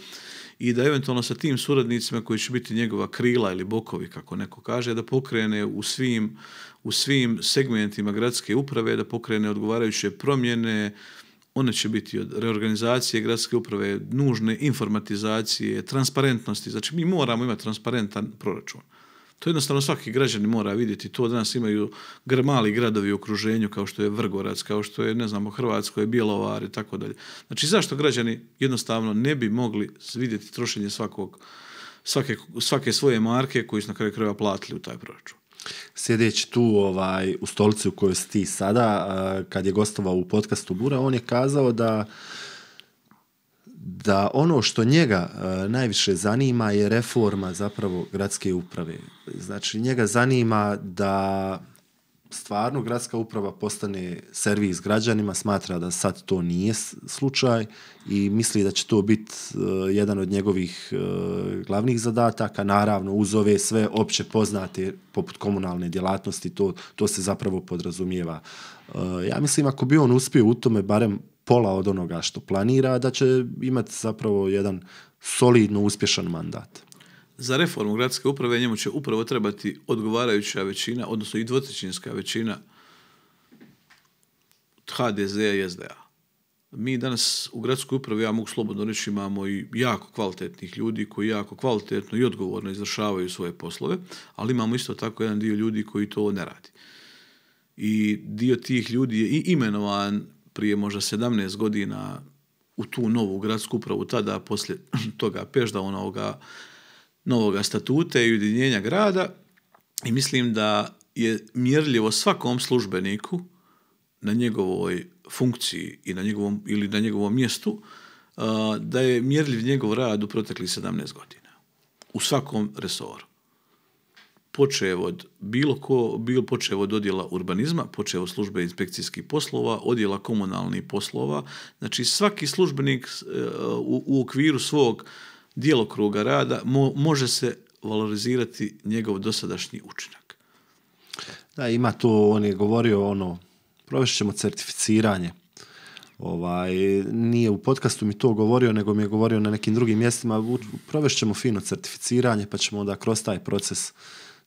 i da eventualno sa tim suradnicima koji će biti njegova krila ili bokovi, kako neko kaže, da pokrene u svim, u svim segmentima gradske uprave, da pokrene odgovarajuće promjene, one će biti od reorganizacije gradske uprave, nužne informatizacije, transparentnosti. Znači, mi moramo imati transparentan proračun. To jednostavno svaki građanin mora vidjeti. To danas imaju mali gradovi u okruženju kao što je Vrgorac, kao što je, ne znamo, je Bjelovar i tako dalje. Znači, zašto građani jednostavno ne bi mogli vidjeti trošenje svakog, svake, svoje marke koji su na kraju krajeva platili u taj proračun? Sjedeći tu ovaj, u stolici u kojoj si ti sada, kad je gostovao u podcastu Bura, on je kazao da da ono što njega e, najviše zanima je reforma zapravo gradske uprave. Znači njega zanima da stvarno gradska uprava postane servis građanima, smatra da sad to nije slučaj i misli da će to biti e, jedan od njegovih e, glavnih zadataka, naravno uz ove sve opće poznate poput komunalne djelatnosti, to, to se zapravo podrazumijeva. ja mislim ako bi on uspio u tome barem pola od onoga što planira, da će imati zapravo jedan solidno uspješan mandat. Za reformu gradske uprave njemu će upravo trebati odgovarajuća većina, odnosno i dvotrećinska većina HDZ-a i SDA. Mi danas u gradskoj upravi, ja mogu slobodno reći, imamo i jako kvalitetnih ljudi koji jako kvalitetno i odgovorno izvršavaju svoje poslove, ali imamo isto tako jedan dio ljudi koji to ne radi. I dio tih ljudi je i imenovan prije možda 17 godina u tu novu gradsku upravu, tada poslije toga pežda onoga novoga statuta i ujedinjenja grada i mislim da je mjerljivo svakom službeniku na njegovoj funkciji i na njegovom, ili na njegovom mjestu uh, da je mjerljiv njegov rad u proteklih 17 godina u svakom resoru počeo od bilo ko, počeo od odjela urbanizma, počeo od službe inspekcijskih poslova, odjela komunalnih poslova. Znači svaki službenik e, u, okviru svog djelokruga rada može se valorizirati njegov dosadašnji učinak. Da, ima tu, on je govorio ono, ćemo certificiranje. Ovaj, nije u podcastu mi to govorio, nego mi je govorio na nekim drugim mjestima. Provešćemo fino certificiranje, pa ćemo onda kroz taj proces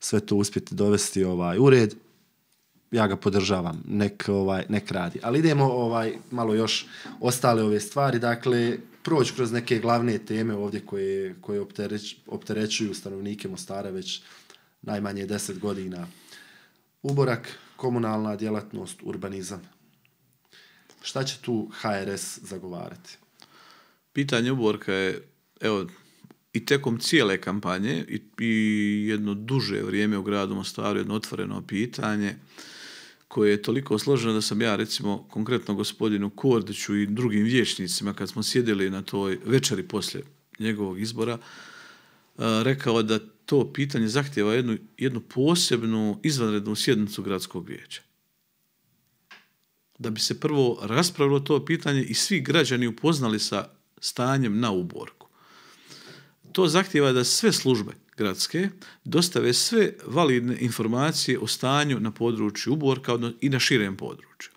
sve to uspjeti dovesti ovaj u red, ja ga podržavam, nek, ovaj, nek radi. Ali idemo ovaj, malo još ostale ove stvari, dakle, proći kroz neke glavne teme ovdje koje, opterećuju stanovnike Mostara već najmanje deset godina. Uborak, komunalna djelatnost, urbanizam. Šta će tu HRS zagovarati? Pitanje uborka je, evo, i tekom cijele kampanje i, jedno duže vrijeme u gradu Mostaru, jedno otvoreno pitanje koje je toliko složeno da sam ja recimo konkretno gospodinu Kordiću i drugim vječnicima kad smo sjedili na toj večeri poslije njegovog izbora rekao da to pitanje zahtjeva jednu, jednu posebnu izvanrednu sjednicu gradskog vijeća. Da bi se prvo raspravilo to pitanje i svi građani upoznali sa stanjem na uboru. To zahtjeva da sve službe gradske dostave sve validne informacije o stanju na području uborka i na širem području.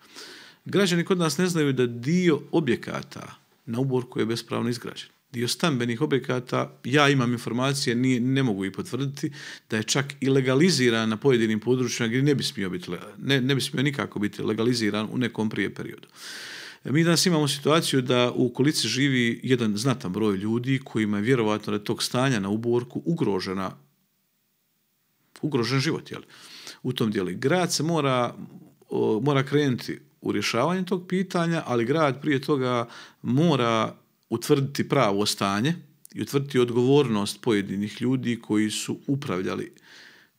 Građani kod nas ne znaju da dio objekata na uborku je bespravno izgrađen. Dio stambenih objekata, ja imam informacije, ne mogu i potvrditi, da je čak i legaliziran na pojedinim područjima gdje ne bi smio, biti, ne, ne bi smio nikako biti legaliziran u nekom prije periodu. Mi danas imamo situaciju da u okolici živi jedan znatan broj ljudi kojima je vjerovatno da tog stanja na uborku ugrožena ugrožen život u tom dijelu. Grad se mora, mora krenuti u rješavanje tog pitanja, ali grad prije toga mora utvrditi pravo stanje i utvrditi odgovornost pojedinih ljudi koji su upravljali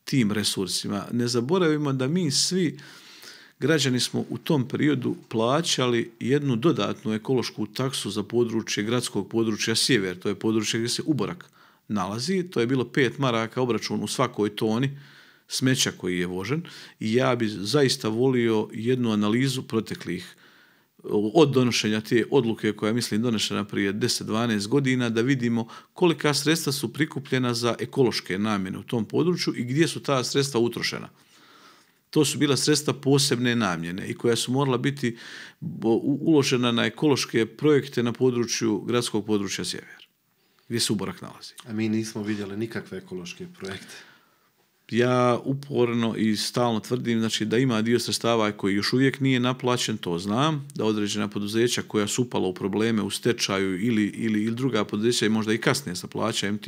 tim resursima. Ne zaboravimo da mi svi građani smo u tom periodu plaćali jednu dodatnu ekološku taksu za područje gradskog područja sjever, to je područje gdje se uborak nalazi, to je bilo pet maraka obračun u svakoj toni smeća koji je vožen i ja bi zaista volio jednu analizu proteklih od donošenja te odluke koja je, mislim, donešena prije 10-12 godina, da vidimo kolika sredstva su prikupljena za ekološke namjene u tom području i gdje su ta sredstva utrošena to su bila sredstva posebne namjene i koja su morala biti uložena na ekološke projekte na području gradskog područja Sjever, gdje se uborak nalazi. A mi nismo vidjeli nikakve ekološke projekte ja uporno i stalno tvrdim znači, da ima dio sredstava koji još uvijek nije naplaćen, to znam, da određena poduzeća koja su upala u probleme u stečaju ili, ili, ili druga poduzeća i možda i kasnije sa plaćajem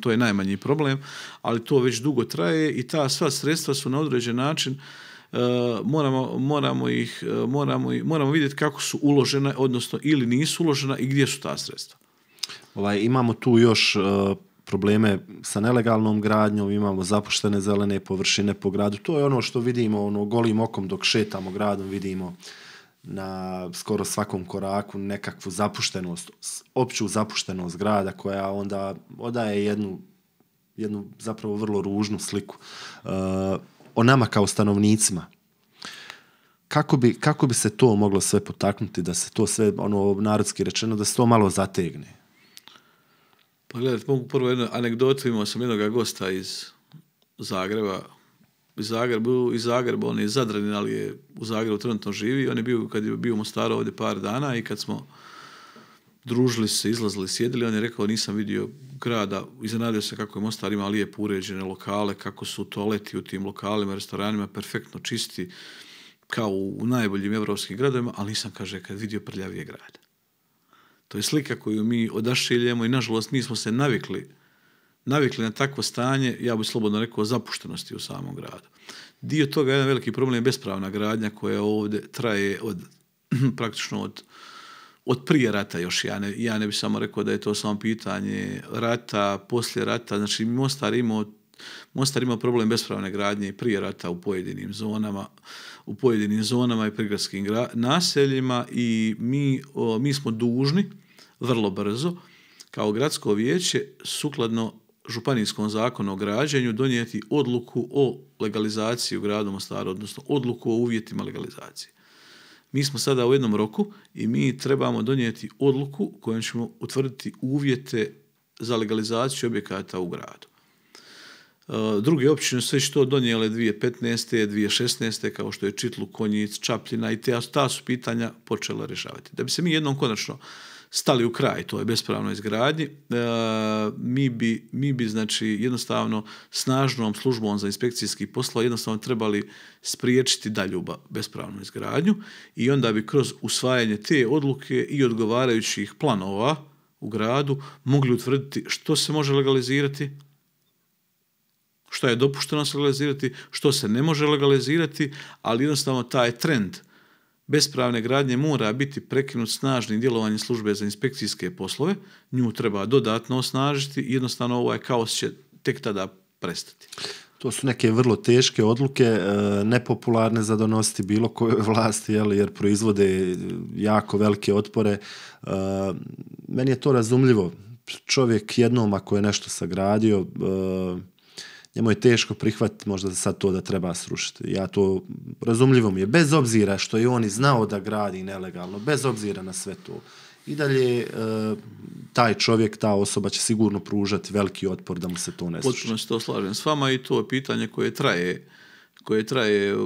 to, je najmanji problem, ali to već dugo traje i ta sva sredstva su na određen način e, moramo, moramo, e, moramo, moramo vidjeti kako su uložena, odnosno ili nisu uložena i gdje su ta sredstva. Ovaj, imamo tu još e, probleme sa nelegalnom gradnjom, imamo zapuštene zelene površine po gradu. To je ono što vidimo ono golim okom dok šetamo gradom, vidimo na skoro svakom koraku nekakvu zapuštenost, opću zapuštenost grada koja onda odaje jednu, jednu zapravo vrlo ružnu sliku eh, o nama kao stanovnicima. Kako bi, kako bi se to moglo sve potaknuti, da se to sve, ono narodski rečeno, da se to malo zategne? Pa gledajte, mogu prvo jednu anegdotu, imao sam jednoga gosta iz Zagreba, iz Zagreba, iz Zagreba, on je Zadranin, ali je u Zagrebu trenutno živi, on je bio, kad je bio u Mostaru ovdje par dana i kad smo družili se, izlazili, sjedili, on je rekao nisam vidio grada, iznenadio se kako je Mostar ima lijepo uređene lokale, kako su toaleti u tim lokalima, restoranima perfektno čisti, kao u najboljim evropskim gradovima, ali nisam, kaže, kad vidio prljavije grada. To je slika koju mi odašiljemo i nažalost nismo se navikli navikli na takvo stanje, ja bih slobodno rekao, zapuštenosti u samom gradu. Dio toga je jedan veliki problem je bespravna gradnja koja ovdje traje od, praktično od, prije rata još. Ja ne, ja ne bih samo rekao da je to samo pitanje rata, poslije rata. Znači, Mostar imao Mostar ima problem bespravne gradnje i prije rata u pojedinim zonama, u pojedinim zonama i prigradskim naseljima i mi, mi smo dužni vrlo brzo kao gradsko vijeće sukladno županijskom zakonu o građenju donijeti odluku o legalizaciji u gradu Mostaru, odnosno odluku o uvjetima legalizacije. Mi smo sada u jednom roku i mi trebamo donijeti odluku kojom ćemo utvrditi uvjete za legalizaciju objekata u gradu. Druge općine su već to donijele 2015. 2016. kao što je Čitlu, Konjic, Čapljina i te, ta su pitanja počela rješavati. Da bi se mi jednom konačno stali u kraj toj bespravnoj izgradnji, e, mi bi, mi bi znači jednostavno snažnom službom za inspekcijski posla jednostavno trebali spriječiti dalju bespravnu izgradnju i onda bi kroz usvajanje te odluke i odgovarajućih planova u gradu mogli utvrditi što se može legalizirati, što je dopušteno se legalizirati, što se ne može legalizirati, ali jednostavno taj trend bespravne gradnje mora biti prekinut snažnim djelovanjem službe za inspekcijske poslove, nju treba dodatno osnažiti i jednostavno ovaj kaos će tek tada prestati. To su neke vrlo teške odluke, e, nepopularne za donositi bilo kojoj vlasti, jer proizvode jako velike otpore. E, meni je to razumljivo. Čovjek jednom ako je nešto sagradio, e, njemu je teško prihvatiti možda sad to da treba srušiti. Ja to razumljivo mi je. Bez obzira što je on znao da gradi nelegalno, bez obzira na sve to, i dalje e, taj čovjek, ta osoba će sigurno pružati veliki otpor da mu se to ne sluši. Potpuno se to slažem s vama i to je pitanje koje traje, koje traje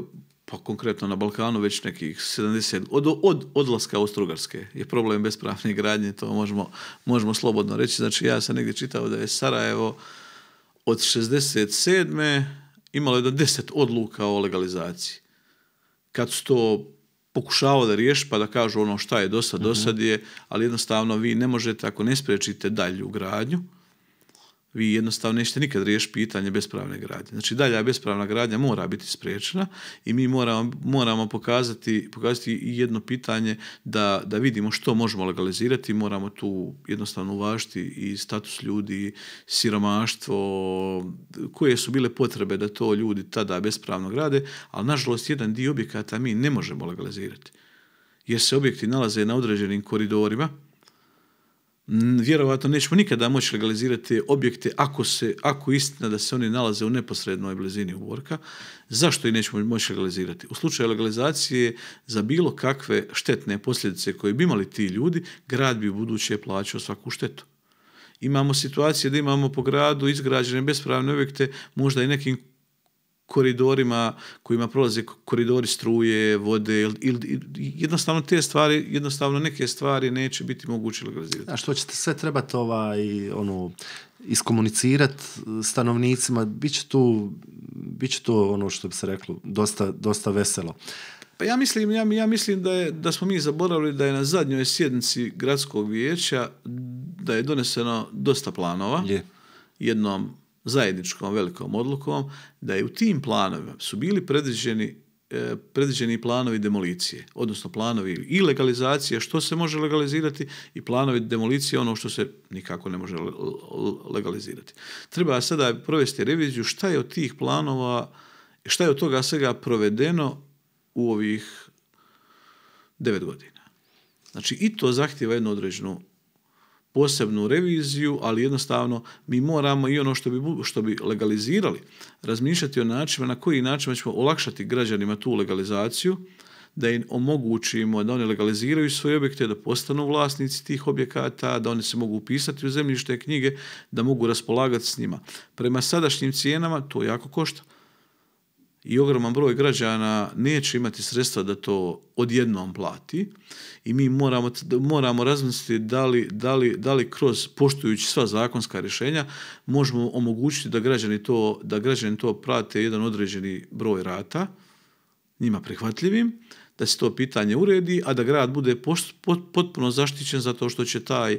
pa konkretno na Balkanu već nekih 70, od, odlaska austro je problem bespravne gradnje, to možemo, možemo slobodno reći. Znači ja sam negdje čitao da je Sarajevo od 67. imalo je da 10 odluka o legalizaciji. Kad su to pokušavao da pa da kažu ono šta je dosad, dosad mhm. je, ali jednostavno vi ne možete ako ne spriječite dalju gradnju, vi jednostavno nećete nikad riješiti pitanje bespravne gradnje. Znači dalja bespravna gradnja mora biti spriječena i mi moramo, moramo pokazati, pokazati jedno pitanje da, da vidimo što možemo legalizirati, moramo tu jednostavno uvažiti i status ljudi, siromaštvo, koje su bile potrebe da to ljudi tada bespravno grade, ali nažalost jedan dio objekata mi ne možemo legalizirati. Jer se objekti nalaze na određenim koridorima, vjerovatno nećemo nikada moći legalizirati objekte ako se, ako istina da se oni nalaze u neposrednoj blizini uborka, zašto ih nećemo moći legalizirati? U slučaju legalizacije za bilo kakve štetne posljedice koje bi imali ti ljudi, grad bi u buduće plaćao svaku štetu. Imamo situacije da imamo po gradu izgrađene bespravne objekte, možda i nekim koridorima kojima prolaze koridori struje, vode ili jednostavno te stvari, jednostavno neke stvari neće biti moguće legalizirati. A što ćete sve trebati ovaj, ono, iskomunicirati stanovnicima, bit će tu, bit će to ono što bi se reklo, dosta, veselo. Pa ja mislim, ja, mislim da, je, da smo mi zaboravili da je na zadnjoj sjednici gradskog vijeća da je doneseno dosta planova. Jednom zajedničkom velikom odlukom da je u tim planovima su bili predviđeni e, predviđeni planovi demolicije, odnosno planovi i legalizacije, što se može legalizirati i planovi demolicije, ono što se nikako ne može legalizirati. Treba sada provesti reviziju šta je od tih planova, šta je od toga svega provedeno u ovih devet godina. Znači i to zahtjeva jednu određenu posebnu reviziju, ali jednostavno mi moramo i ono što bi, što bi legalizirali, razmišljati o načinima na koji način ćemo olakšati građanima tu legalizaciju, da im omogućimo da oni legaliziraju svoje objekte, da postanu vlasnici tih objekata, da oni se mogu upisati u zemljište knjige, da mogu raspolagati s njima. Prema sadašnjim cijenama to jako košta i ogroman broj građana neće imati sredstva da to odjednom plati i mi moramo, moramo razmisliti da li, kroz poštujući sva zakonska rješenja možemo omogućiti da građani to, da građani to prate jedan određeni broj rata njima prihvatljivim, da se to pitanje uredi, a da grad bude potpuno zaštićen zato što će taj,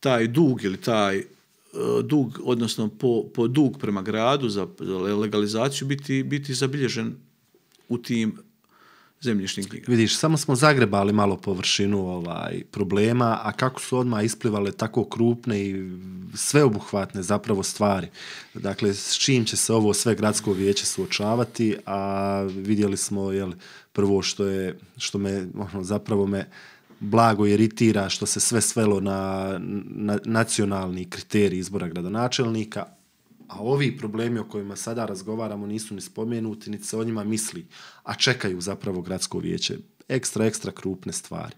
taj dug ili taj E, dug, odnosno po, dug prema gradu za legalizaciju biti, biti zabilježen u tim zemljišnim knjigama. Vidiš, samo smo zagrebali malo površinu ovaj problema, a kako su odmah isplivale tako krupne i sveobuhvatne zapravo stvari. Dakle, s čim će se ovo sve gradsko vijeće suočavati, a vidjeli smo jel prvo što je što me ono, zapravo me blago iritira što se sve svelo na, nacionalni kriterij izbora gradonačelnika, a ovi problemi o kojima sada razgovaramo nisu ni spomenuti, niti se o njima misli, a čekaju zapravo gradsko vijeće. Ekstra, ekstra krupne stvari.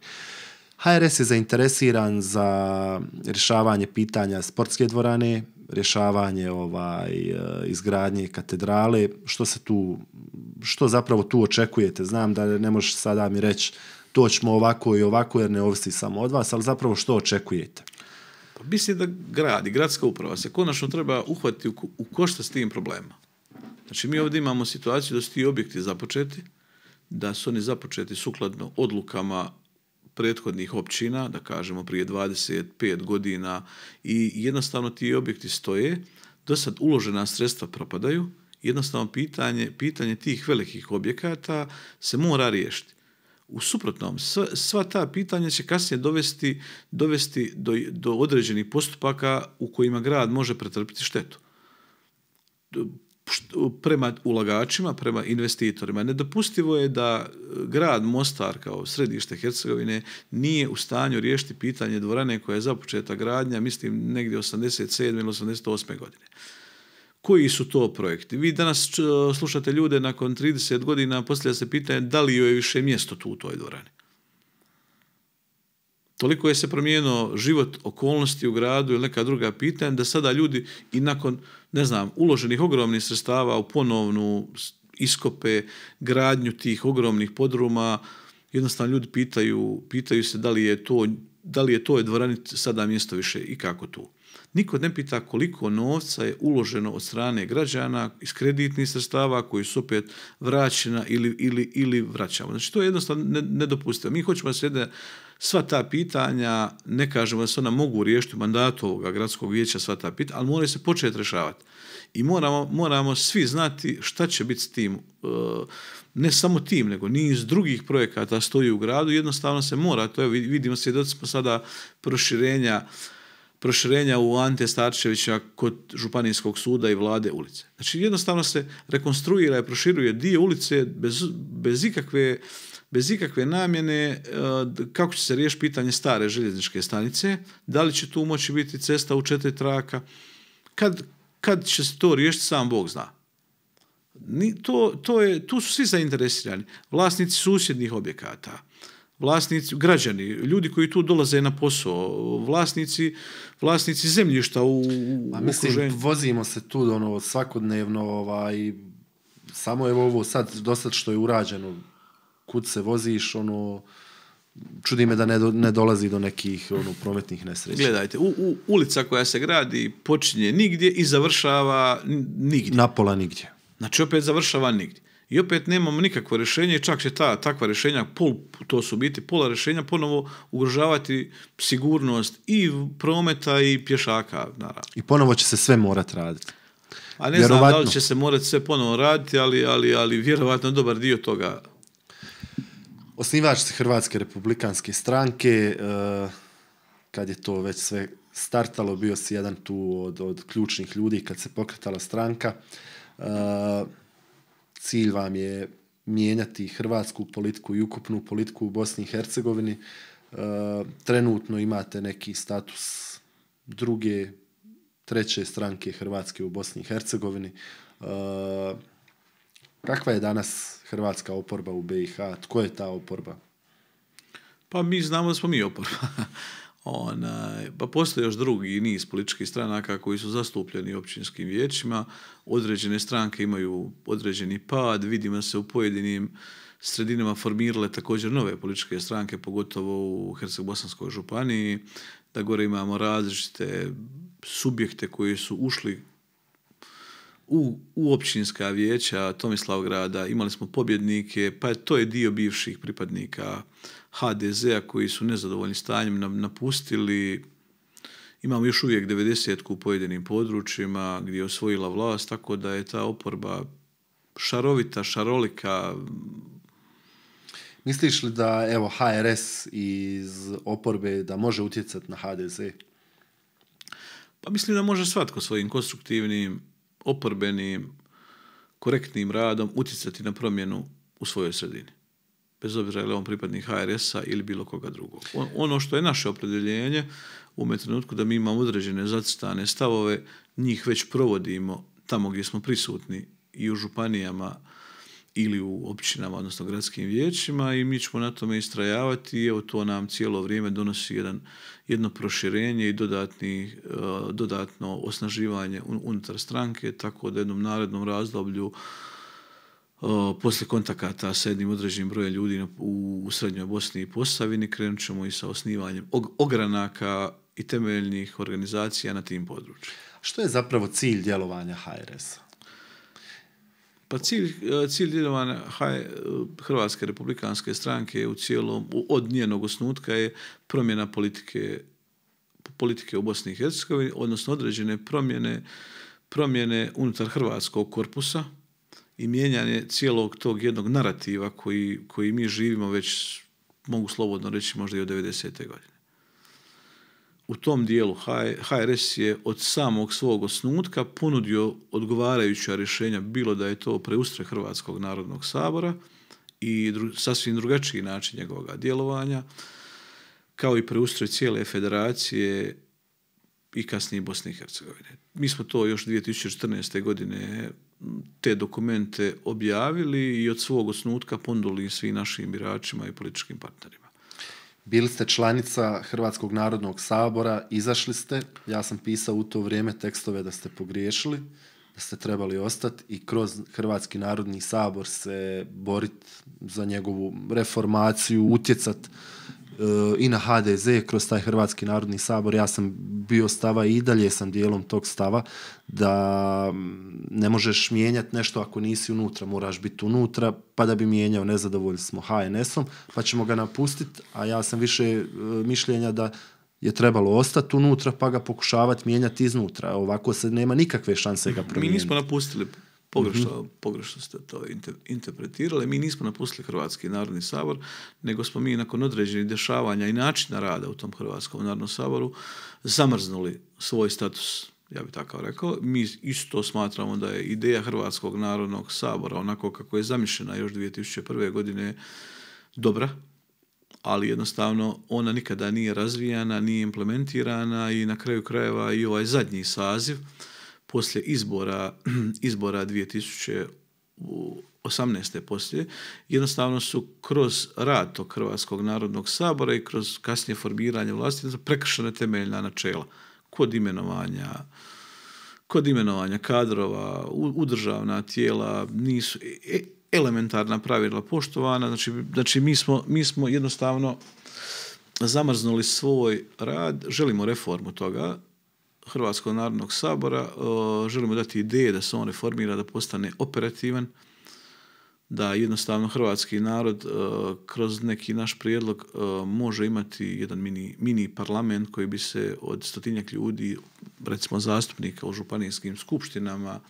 HRS je zainteresiran za rješavanje pitanja sportske dvorane, rješavanje ovaj izgradnje katedrale. Što što zapravo tu očekujete? Znam da ne možeš sada mi reći to ćemo ovako i ovako jer ne ovisi samo od vas, ali zapravo što očekujete? Pa mislim da grad i gradska uprava se konačno treba uhvatiti u, u košta s tim problema. Znači mi ovdje imamo situaciju da su ti objekti započeti, da su oni započeti sukladno odlukama prethodnih općina, da kažemo prije 25 godina i jednostavno ti objekti stoje, do sad uložena sredstva propadaju, jednostavno pitanje, pitanje tih velikih objekata se mora riješiti. U suprotnom, sva ta pitanja će kasnije dovesti, dovesti do, do određenih postupaka u kojima grad može pretrpiti štetu. Prema ulagačima, prema investitorima. Nedopustivo je da grad Mostar kao središte Hercegovine nije u stanju riješiti pitanje dvorane koja je započeta gradnja, mislim, negdje 87. ili 88. godine koji su to projekti. Vi danas slušate ljude nakon 30 godina, postavlja se pitanje da li joj je više mjesto tu u toj dvorani. Toliko je se promijenio život, okolnosti u gradu ili neka druga pitanja, da sada ljudi i nakon, ne znam, uloženih ogromnih sredstava u ponovnu iskope, gradnju tih ogromnih podruma, jednostavno ljudi pitaju, pitaju se da li je to da li je toj dvorani sada mjesto više i kako tu. Niko ne pita koliko novca je uloženo od strane građana iz kreditnih sredstava koji su opet vraćena ili, ili, ili vraćamo. Znači to je jednostavno nedopustivo. Mi hoćemo se jedne, sva ta pitanja, ne kažemo da se ona mogu riješiti u mandatu ovoga gradskog vijeća, sva ta pitanja, ali moraju se početi rješavati. I moramo, svi znati šta će biti s tim, e, ne samo tim, nego niz drugih projekata stoji u gradu, jednostavno se mora, to je, vidimo, svjedoci smo sada proširenja proširenja u Ante Starčevića kod Županijskog suda i vlade ulice. Znači jednostavno se rekonstruira i proširuje dio ulice bez, bez ikakve namjene e, kako će se riješiti pitanje stare željezničke stanice, da li će tu moći biti cesta u četiri traka, kad, će se to riješiti sam Bog zna. to, je, tu su svi zainteresirani. Vlasnici susjednih objekata, vlasnici, građani, ljudi koji tu dolaze na posao, vlasnici, vlasnici zemljišta u, pa mislim, vozimo se tu ono, svakodnevno, ovaj, samo evo ovo sad, dosad što je urađeno, kud se voziš, ono, čudi me da ne, dolazi do nekih ono, prometnih nesreća. Gledajte, u, ulica koja se gradi počinje nigdje i završava nigdje. Napola nigdje. Znači opet završava nigdje. I opet nemamo nikakvo rješenje i čak će ta, takva rješenja, pol, to su biti pola rješenja, ponovo ugrožavati sigurnost i prometa i pješaka. Naravno. I ponovo će se sve morati raditi. A ne znam da li će se morati sve ponovo raditi, ali, ali, ali vjerovatno dobar dio toga. Osnivač Hrvatske republikanske stranke, e, kad je to već sve startalo, bio si jedan tu od, od ključnih ljudi kad se pokretala stranka. E, cilj vam je mijenjati hrvatsku politiku i ukupnu politiku u Bosni i Hercegovini. E, trenutno imate neki status druge, treće stranke Hrvatske u Bosni i Hercegovini. E, kakva je danas hrvatska oporba u BiH? Tko je ta oporba? Pa mi znamo da smo mi oporba. pa postoji još drugi niz političkih stranaka koji su zastupljeni općinskim vijećima. Određene stranke imaju određeni pad. Vidimo se u pojedinim sredinama formirale također nove političke stranke, pogotovo u Herceg-Bosanskoj županiji, da gore imamo različite subjekte koji su ušli u, općinska vijeća Tomislavgrada, imali smo pobjednike, pa to je dio bivših pripadnika HDZ-a koji su nezadovoljni stanjem napustili. Imamo još uvijek 90 u pojedinim područjima gdje je osvojila vlast, tako da je ta oporba šarovita, šarolika. Misliš li da evo HRS iz oporbe da može utjecati na HDZ? Pa mislim da može svatko svojim konstruktivnim, oporbenim, korektnim radom utjecati na promjenu u svojoj sredini bez obzira je on pripadnik HRS-a ili bilo koga drugog. Ono što je naše opredjeljenje u ovome trenutku da mi imamo određene zacitane stavove, njih već provodimo tamo gdje smo prisutni i u županijama ili u općinama, odnosno gradskim vijećima i mi ćemo na tome istrajavati i evo to nam cijelo vrijeme donosi jedan, jedno proširenje i e, dodatno osnaživanje unutar stranke, tako da jednom narednom razdoblju Posle poslije kontakata sa jednim određenim brojem ljudi u, Srednjoj Bosni i Posavini krenut ćemo i sa osnivanjem ogranaka i temeljnih organizacija na tim području. Što je zapravo cilj djelovanja hrs Pa cilj, e, cilj djelovanja e, Hrvatske republikanske stranke u cijelom, od njenog osnutka je promjena politike, politike u Bosni i Hercegovini, odnosno određene promjene, promjene unutar hrvatskog korpusa, i mijenjanje cijelog tog jednog narativa koji, mi živimo već, mogu slobodno reći, možda i od 90. godine. U tom dijelu HRS je od samog svog osnutka ponudio odgovarajuća rješenja, bilo da je to preustroj Hrvatskog narodnog sabora i sasvim drugačiji način njegovog djelovanja, kao i preustroj cijele federacije i kasnije Bosne i Hercegovine. Mi smo to još 2014. godine te dokumente objavili i od svog osnutka ponudili svim našim biračima i političkim partnerima. Bili ste članica Hrvatskog narodnog sabora, izašli ste, ja sam pisao u to vrijeme tekstove da ste pogriješili, da ste trebali ostati i kroz Hrvatski narodni sabor se boriti za njegovu reformaciju, utjecat i na HDZ kroz taj Hrvatski narodni sabor ja sam bio stava i dalje sam dijelom tog stava da ne možeš mijenjati nešto ako nisi unutra, moraš biti unutra pa da bi mijenjao, nezadovoljni smo HNS-om pa ćemo ga napustiti a ja sam više e, mišljenja da je trebalo ostati unutra pa ga pokušavati mijenjati iznutra, ovako se nema nikakve šanse ga promijeniti. Mi nismo napustili Mhm. Pogrešno, ste to interpretirali. Mi nismo napustili Hrvatski narodni sabor, nego smo mi nakon određenih dešavanja i načina rada u tom Hrvatskom narodnom saboru zamrznuli svoj status ja bih tako rekao. Mi isto smatramo da je ideja Hrvatskog narodnog sabora onako kako je zamišljena još 2001. godine dobra, ali jednostavno ona nikada nije razvijana, nije implementirana i na kraju krajeva i ovaj zadnji saziv poslije izbora, izbora 2018. poslije, jednostavno su kroz rad tog Hrvatskog narodnog sabora i kroz kasnije formiranje vlasti prekršene temeljna načela kod imenovanja kod imenovanja kadrova, u, državna tijela, nisu e, e, elementarna pravila poštovana, znači, znači mi, smo, mi smo jednostavno zamrznuli svoj rad, želimo reformu toga, Hrvatskog narodnog sabora e, želimo dati ideje da se on reformira, da postane operativan, da jednostavno hrvatski narod e, kroz neki naš prijedlog e, može imati jedan mini, mini parlament koji bi se od stotinjak ljudi, recimo zastupnika u županijskim skupštinama,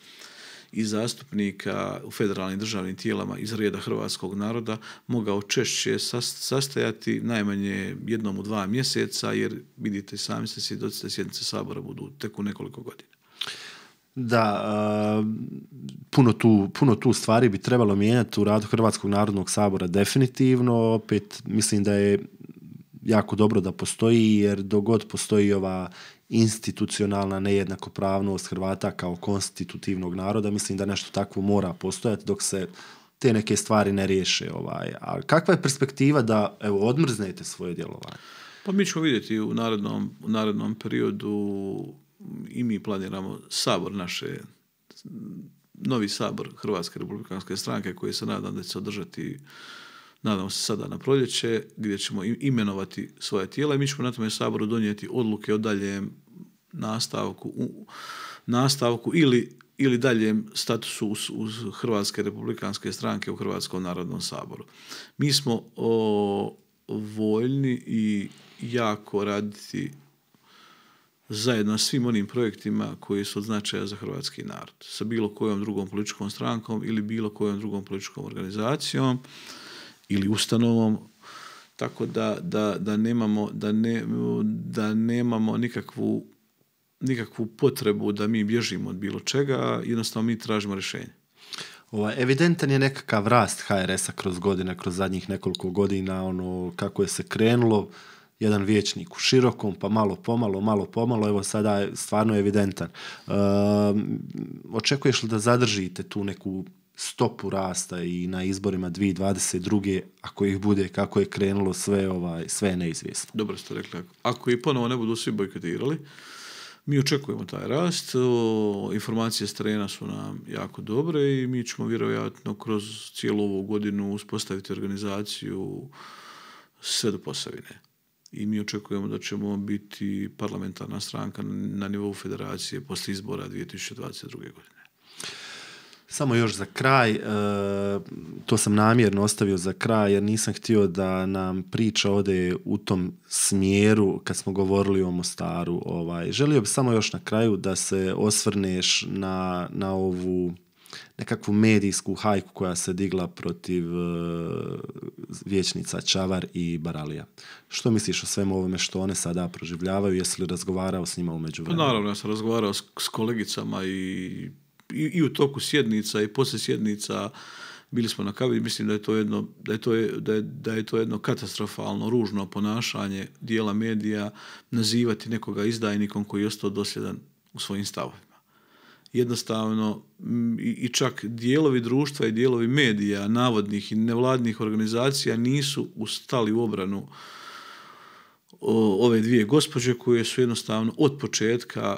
i zastupnika u federalnim državnim tijelama iz reda hrvatskog naroda mogao češće sastajati najmanje jednom u dva mjeseca jer vidite sami ste svjedoci da sjednice sabora budu tek u nekoliko godina. Da, puno, tu, puno tu stvari bi trebalo mijenjati u radu Hrvatskog narodnog sabora definitivno. Opet mislim da je jako dobro da postoji jer dogod postoji ova institucionalna nejednakopravnost Hrvata kao konstitutivnog naroda, mislim da nešto takvo mora postojati dok se te neke stvari ne riješe. Ovaj. A kakva je perspektiva da evo, odmrznete svoje djelovanje? Pa mi ćemo vidjeti u narednom, periodu i mi planiramo sabor naše, novi sabor Hrvatske republikanske stranke koji se nadam da će se održati nadamo se sada na proljeće, gdje ćemo imenovati svoje tijela i mi ćemo na tome saboru donijeti odluke o daljem nastavku, u, nastavku ili, daljem statusu uz, Hrvatske republikanske stranke u Hrvatskom narodnom saboru. Mi smo o, voljni i jako raditi zajedno s svim onim projektima koji su od značaja za hrvatski narod. Sa bilo kojom drugom političkom strankom ili bilo kojom drugom političkom organizacijom ili ustanovom tako da, nemamo da, nemamo nikakvu nikakvu potrebu da mi bježimo od bilo čega, jednostavno mi tražimo rješenje. Ovaj, evidentan je nekakav rast hrs kroz godine, kroz zadnjih nekoliko godina, ono, kako je se krenulo, jedan vječnik u širokom, pa malo pomalo, malo pomalo, evo sada je stvarno evidentan. Ehm, očekuješ li da zadržite tu neku stopu rasta i na izborima 2022. ako ih bude kako je krenulo sve ovaj sve neizvjesno. Dobro ste rekli. Ako i ponovo ne budu svi bojkotirali, mi očekujemo taj rast. informacije s terena su nam jako dobre i mi ćemo vjerojatno kroz cijelu ovu godinu uspostaviti organizaciju sve do Posavine. I mi očekujemo da ćemo biti parlamentarna stranka na nivou federacije posle izbora 2022. godine. Samo još za kraj, e, to sam namjerno ostavio za kraj jer nisam htio da nam priča ode u tom smjeru kad smo govorili o Mostaru. Ovaj. Želio bih samo još na kraju da se osvrneš na, ovu nekakvu medijsku hajku koja se digla protiv e, vijećnica vječnica Čavar i Baralija. Što misliš o svemu ovome što one sada proživljavaju? Jesi li razgovarao s njima umeđu vremenu? Pa naravno, ja sam razgovarao s kolegicama i i, u toku sjednica i poslije sjednica bili smo na kavi mislim da je to jedno da je to, jedno katastrofalno ružno ponašanje dijela medija nazivati nekoga izdajnikom koji je ostao dosljedan u svojim stavovima jednostavno i čak dijelovi društva i dijelovi medija navodnih i nevladnih organizacija nisu ustali u obranu ove dvije gospođe koje su jednostavno od početka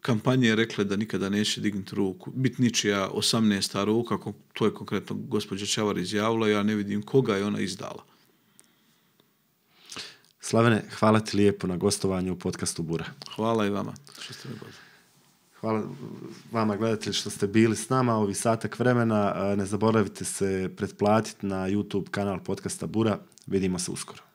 kampanje rekle da nikada neće dignuti ruku. Bit ničija 18. ruka, to je konkretno gospođa Čavar izjavila, ja ne vidim koga je ona izdala. Slavene, hvala ti lijepo na gostovanju u podcastu Bura. Hvala i vama Hvala vama gledatelji što ste bili s nama ovih satak vremena. Ne zaboravite se pretplatiti na YouTube kanal podcasta Bura. Vidimo se uskoro.